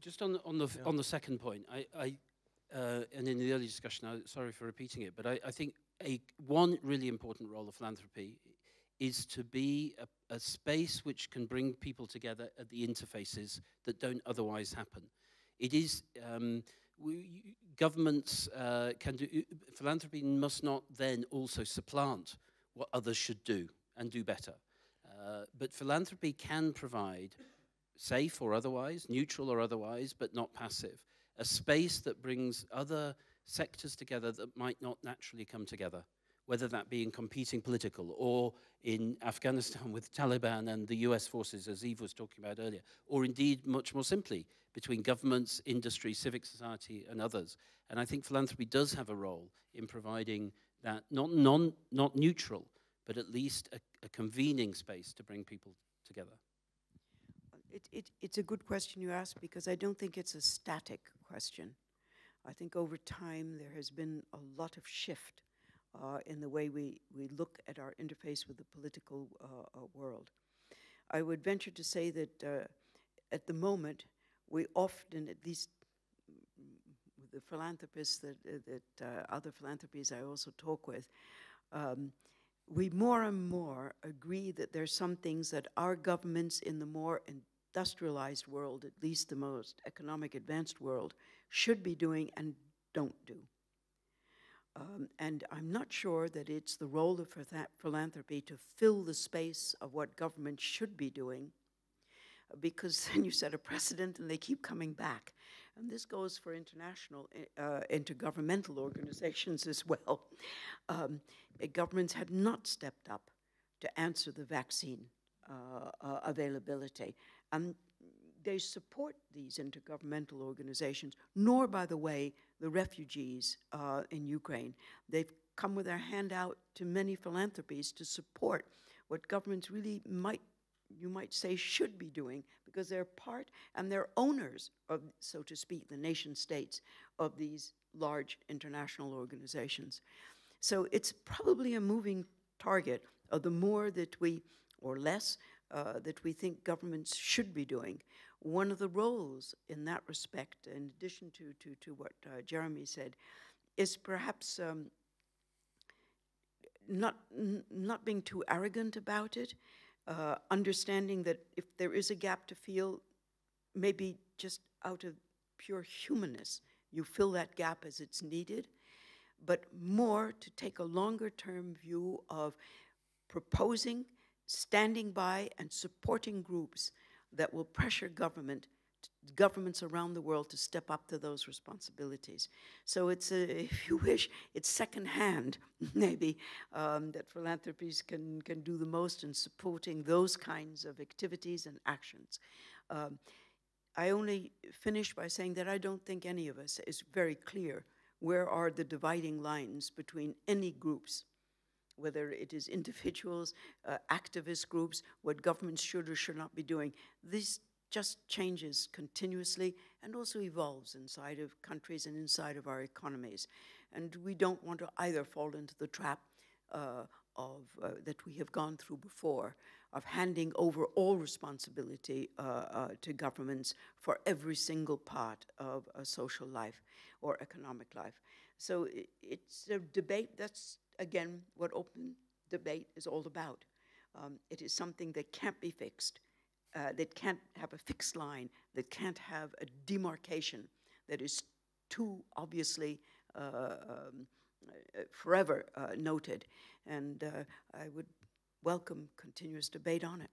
Speaker 5: just on the, on the yeah. on the second point, I, I uh, and in the early discussion, I, sorry for repeating it, but I, I think a, one really important role of philanthropy is to be a, a, space which can bring people together at the interfaces that don't otherwise happen. It is um, we, governments uh, can do philanthropy must not then also supplant what others should do and do better. Uh, but philanthropy can provide, safe or otherwise, neutral or otherwise, but not passive, a space that brings other sectors together that might not naturally come together, whether that be in competing political or in Afghanistan with Taliban and the US forces, as Eve was talking about earlier, or indeed, much more simply, between governments, industry, civic society, and others. And I think philanthropy does have a role in providing that not, non, not neutral, but at least a, a convening space to bring people together.
Speaker 4: It, it, it's a good question you ask because I don't think it's a static question. I think over time there has been a lot of shift uh, in the way we, we look at our interface with the political uh, uh, world. I would venture to say that uh, at the moment we often, at least with the philanthropists that, uh, that uh, other philanthropies I also talk with, um, we more and more agree that there's some things that our governments in the more industrialized world, at least the most economic advanced world, should be doing and don't do. Um, and I'm not sure that it's the role of philanthropy to fill the space of what government should be doing, because then you set a precedent and they keep coming back. And this goes for international, eh, uh, intergovernmental organizations as well. Um, eh, governments have not stepped up to answer the vaccine uh, uh, availability. And um, they support these intergovernmental organizations, nor, by the way, the refugees uh, in Ukraine. They've come with their hand out to many philanthropies to support what governments really might, you might say, should be doing because they're part and they're owners of, so to speak, the nation states of these large international organizations. So it's probably a moving target. of uh, the more that we or less uh, that we think governments should be doing. One of the roles in that respect, in addition to, to, to what uh, Jeremy said, is perhaps um, not, not being too arrogant about it, uh, understanding that if there is a gap to fill, maybe just out of pure humanness, you fill that gap as it's needed, but more to take a longer term view of proposing standing by and supporting groups that will pressure government governments around the world to step up to those responsibilities. So it's, a, if you wish, it's secondhand, maybe, um, that philanthropies can, can do the most in supporting those kinds of activities and actions. Um, I only finish by saying that I don't think any of us is very clear where are the dividing lines between any groups whether it is individuals, uh, activist groups, what governments should or should not be doing. This just changes continuously and also evolves inside of countries and inside of our economies. And we don't want to either fall into the trap uh, of uh, that we have gone through before of handing over all responsibility uh, uh to governments for every single part of social life or economic life. So it's a debate that's again, what open debate is all about. Um, it is something that can't be fixed, uh, that can't have a fixed line, that can't have a demarcation that is too obviously uh, um, uh, forever uh, noted. And uh, I would welcome continuous debate on it.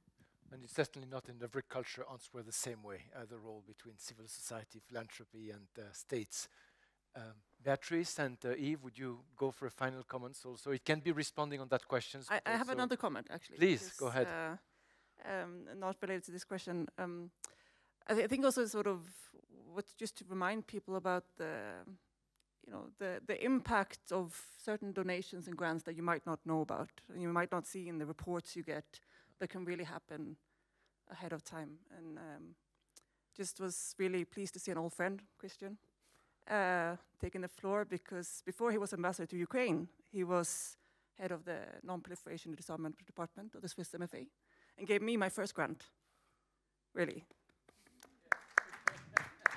Speaker 3: And it's certainly not in every culture answer the same way, uh, the role between civil society, philanthropy, and uh, states. Um, Beatrice and uh, Eve, would you go for a final comment? So, it can be responding on that question. I, I have another comment, actually. Please, go ahead. Uh,
Speaker 6: um, not related to this question. Um, I, th I, think also sort of what just to remind people about the, you know, the, the impact of certain donations and grants that you might not know about, and you might not see in the reports you get, that can really happen ahead of time. And um, just was really pleased to see an old friend, Christian, uh, the floor because before he was ambassador to Ukraine, he was head of the non-proliferation and disarmament department of the Swiss MFA and gave me my first grant, really.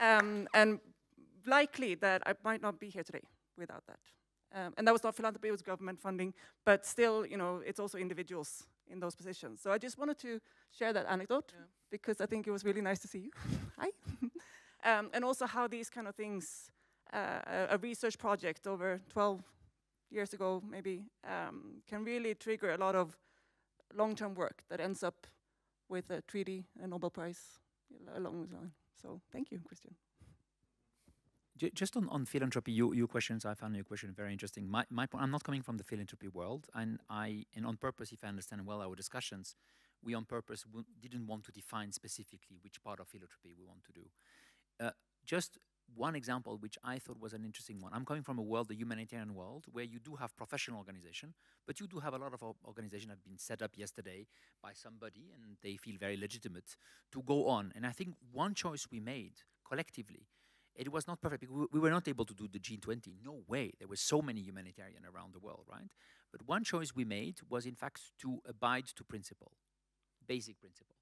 Speaker 6: um, and likely that I might not be here today without that. Um, and that was not philanthropy, it was government funding, but still, you know, it's also individuals in those positions. So I just wanted to share that anecdote yeah. because I think it was really nice to see you. Hi. um, and also how these kind of things a research project over 12 years ago, maybe, um, can really trigger a lot of long-term work that ends up with a treaty, a Nobel Prize, along this line. So thank you, Christian.
Speaker 7: just on, on philanthropy, you, your questions, I found your question very interesting. My, my point, I'm not coming from the philanthropy world, and I, and on purpose, if I understand well our discussions, we on purpose didn't want to define specifically which part of philanthropy we want to do. Uh, just one example which I thought was an interesting one. I'm coming from a world, the humanitarian world, where you do have professional organization, but you do have a lot of organizations that have been set up yesterday by somebody, and they feel very legitimate to go on. And I think one choice we made collectively, it was not perfect. we were not able to do the G20. No way. There were so many humanitarian around the world, right? But one choice we made was, in fact, to abide to principle, basic principle.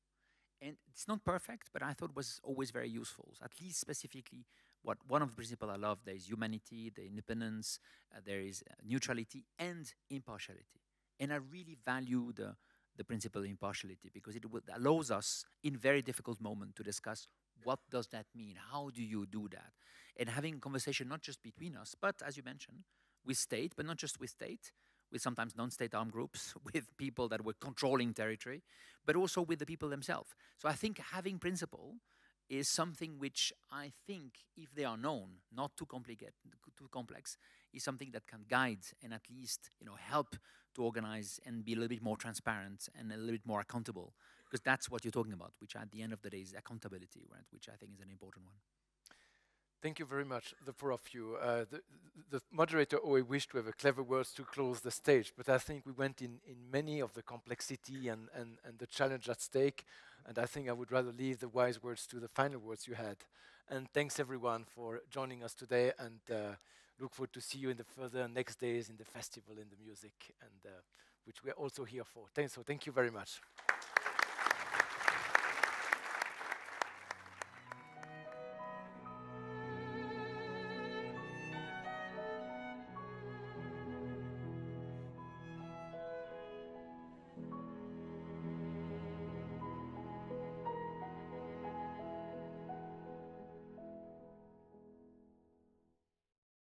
Speaker 7: And it's not perfect, but I thought was always very useful, at least specifically what one of the principles I love there is humanity, the independence, uh, there is uh, neutrality and impartiality. And I really value the, the principle of impartiality because it allows us in very difficult moment to discuss what does that mean? How do you do that? And having conversation not just between us, but as you mentioned, with state, but not just with state, with sometimes non-state armed groups, with people that were controlling territory, but also with the people themselves. So I think having principle is something which I think, if they are known, not too complicated, too complex, is something that can guide and at least you know help to organize and be a little bit more transparent and a little bit more accountable, because that's what you're talking about, which at the end of the day is accountability, right? Which I think is an important one.
Speaker 3: Thank you very much, the four of you. Uh, the, the, moderator always wished to have a clever words to close the stage, but I think we went in, in many of the complexity and, and, and the challenge at stake, and I think I would rather leave the wise words to the final words you had. And thanks everyone for joining us today, and uh, look forward to see you in the further next days in the festival, in the music, and uh, which we're also here for. Thanks, so thank you very much.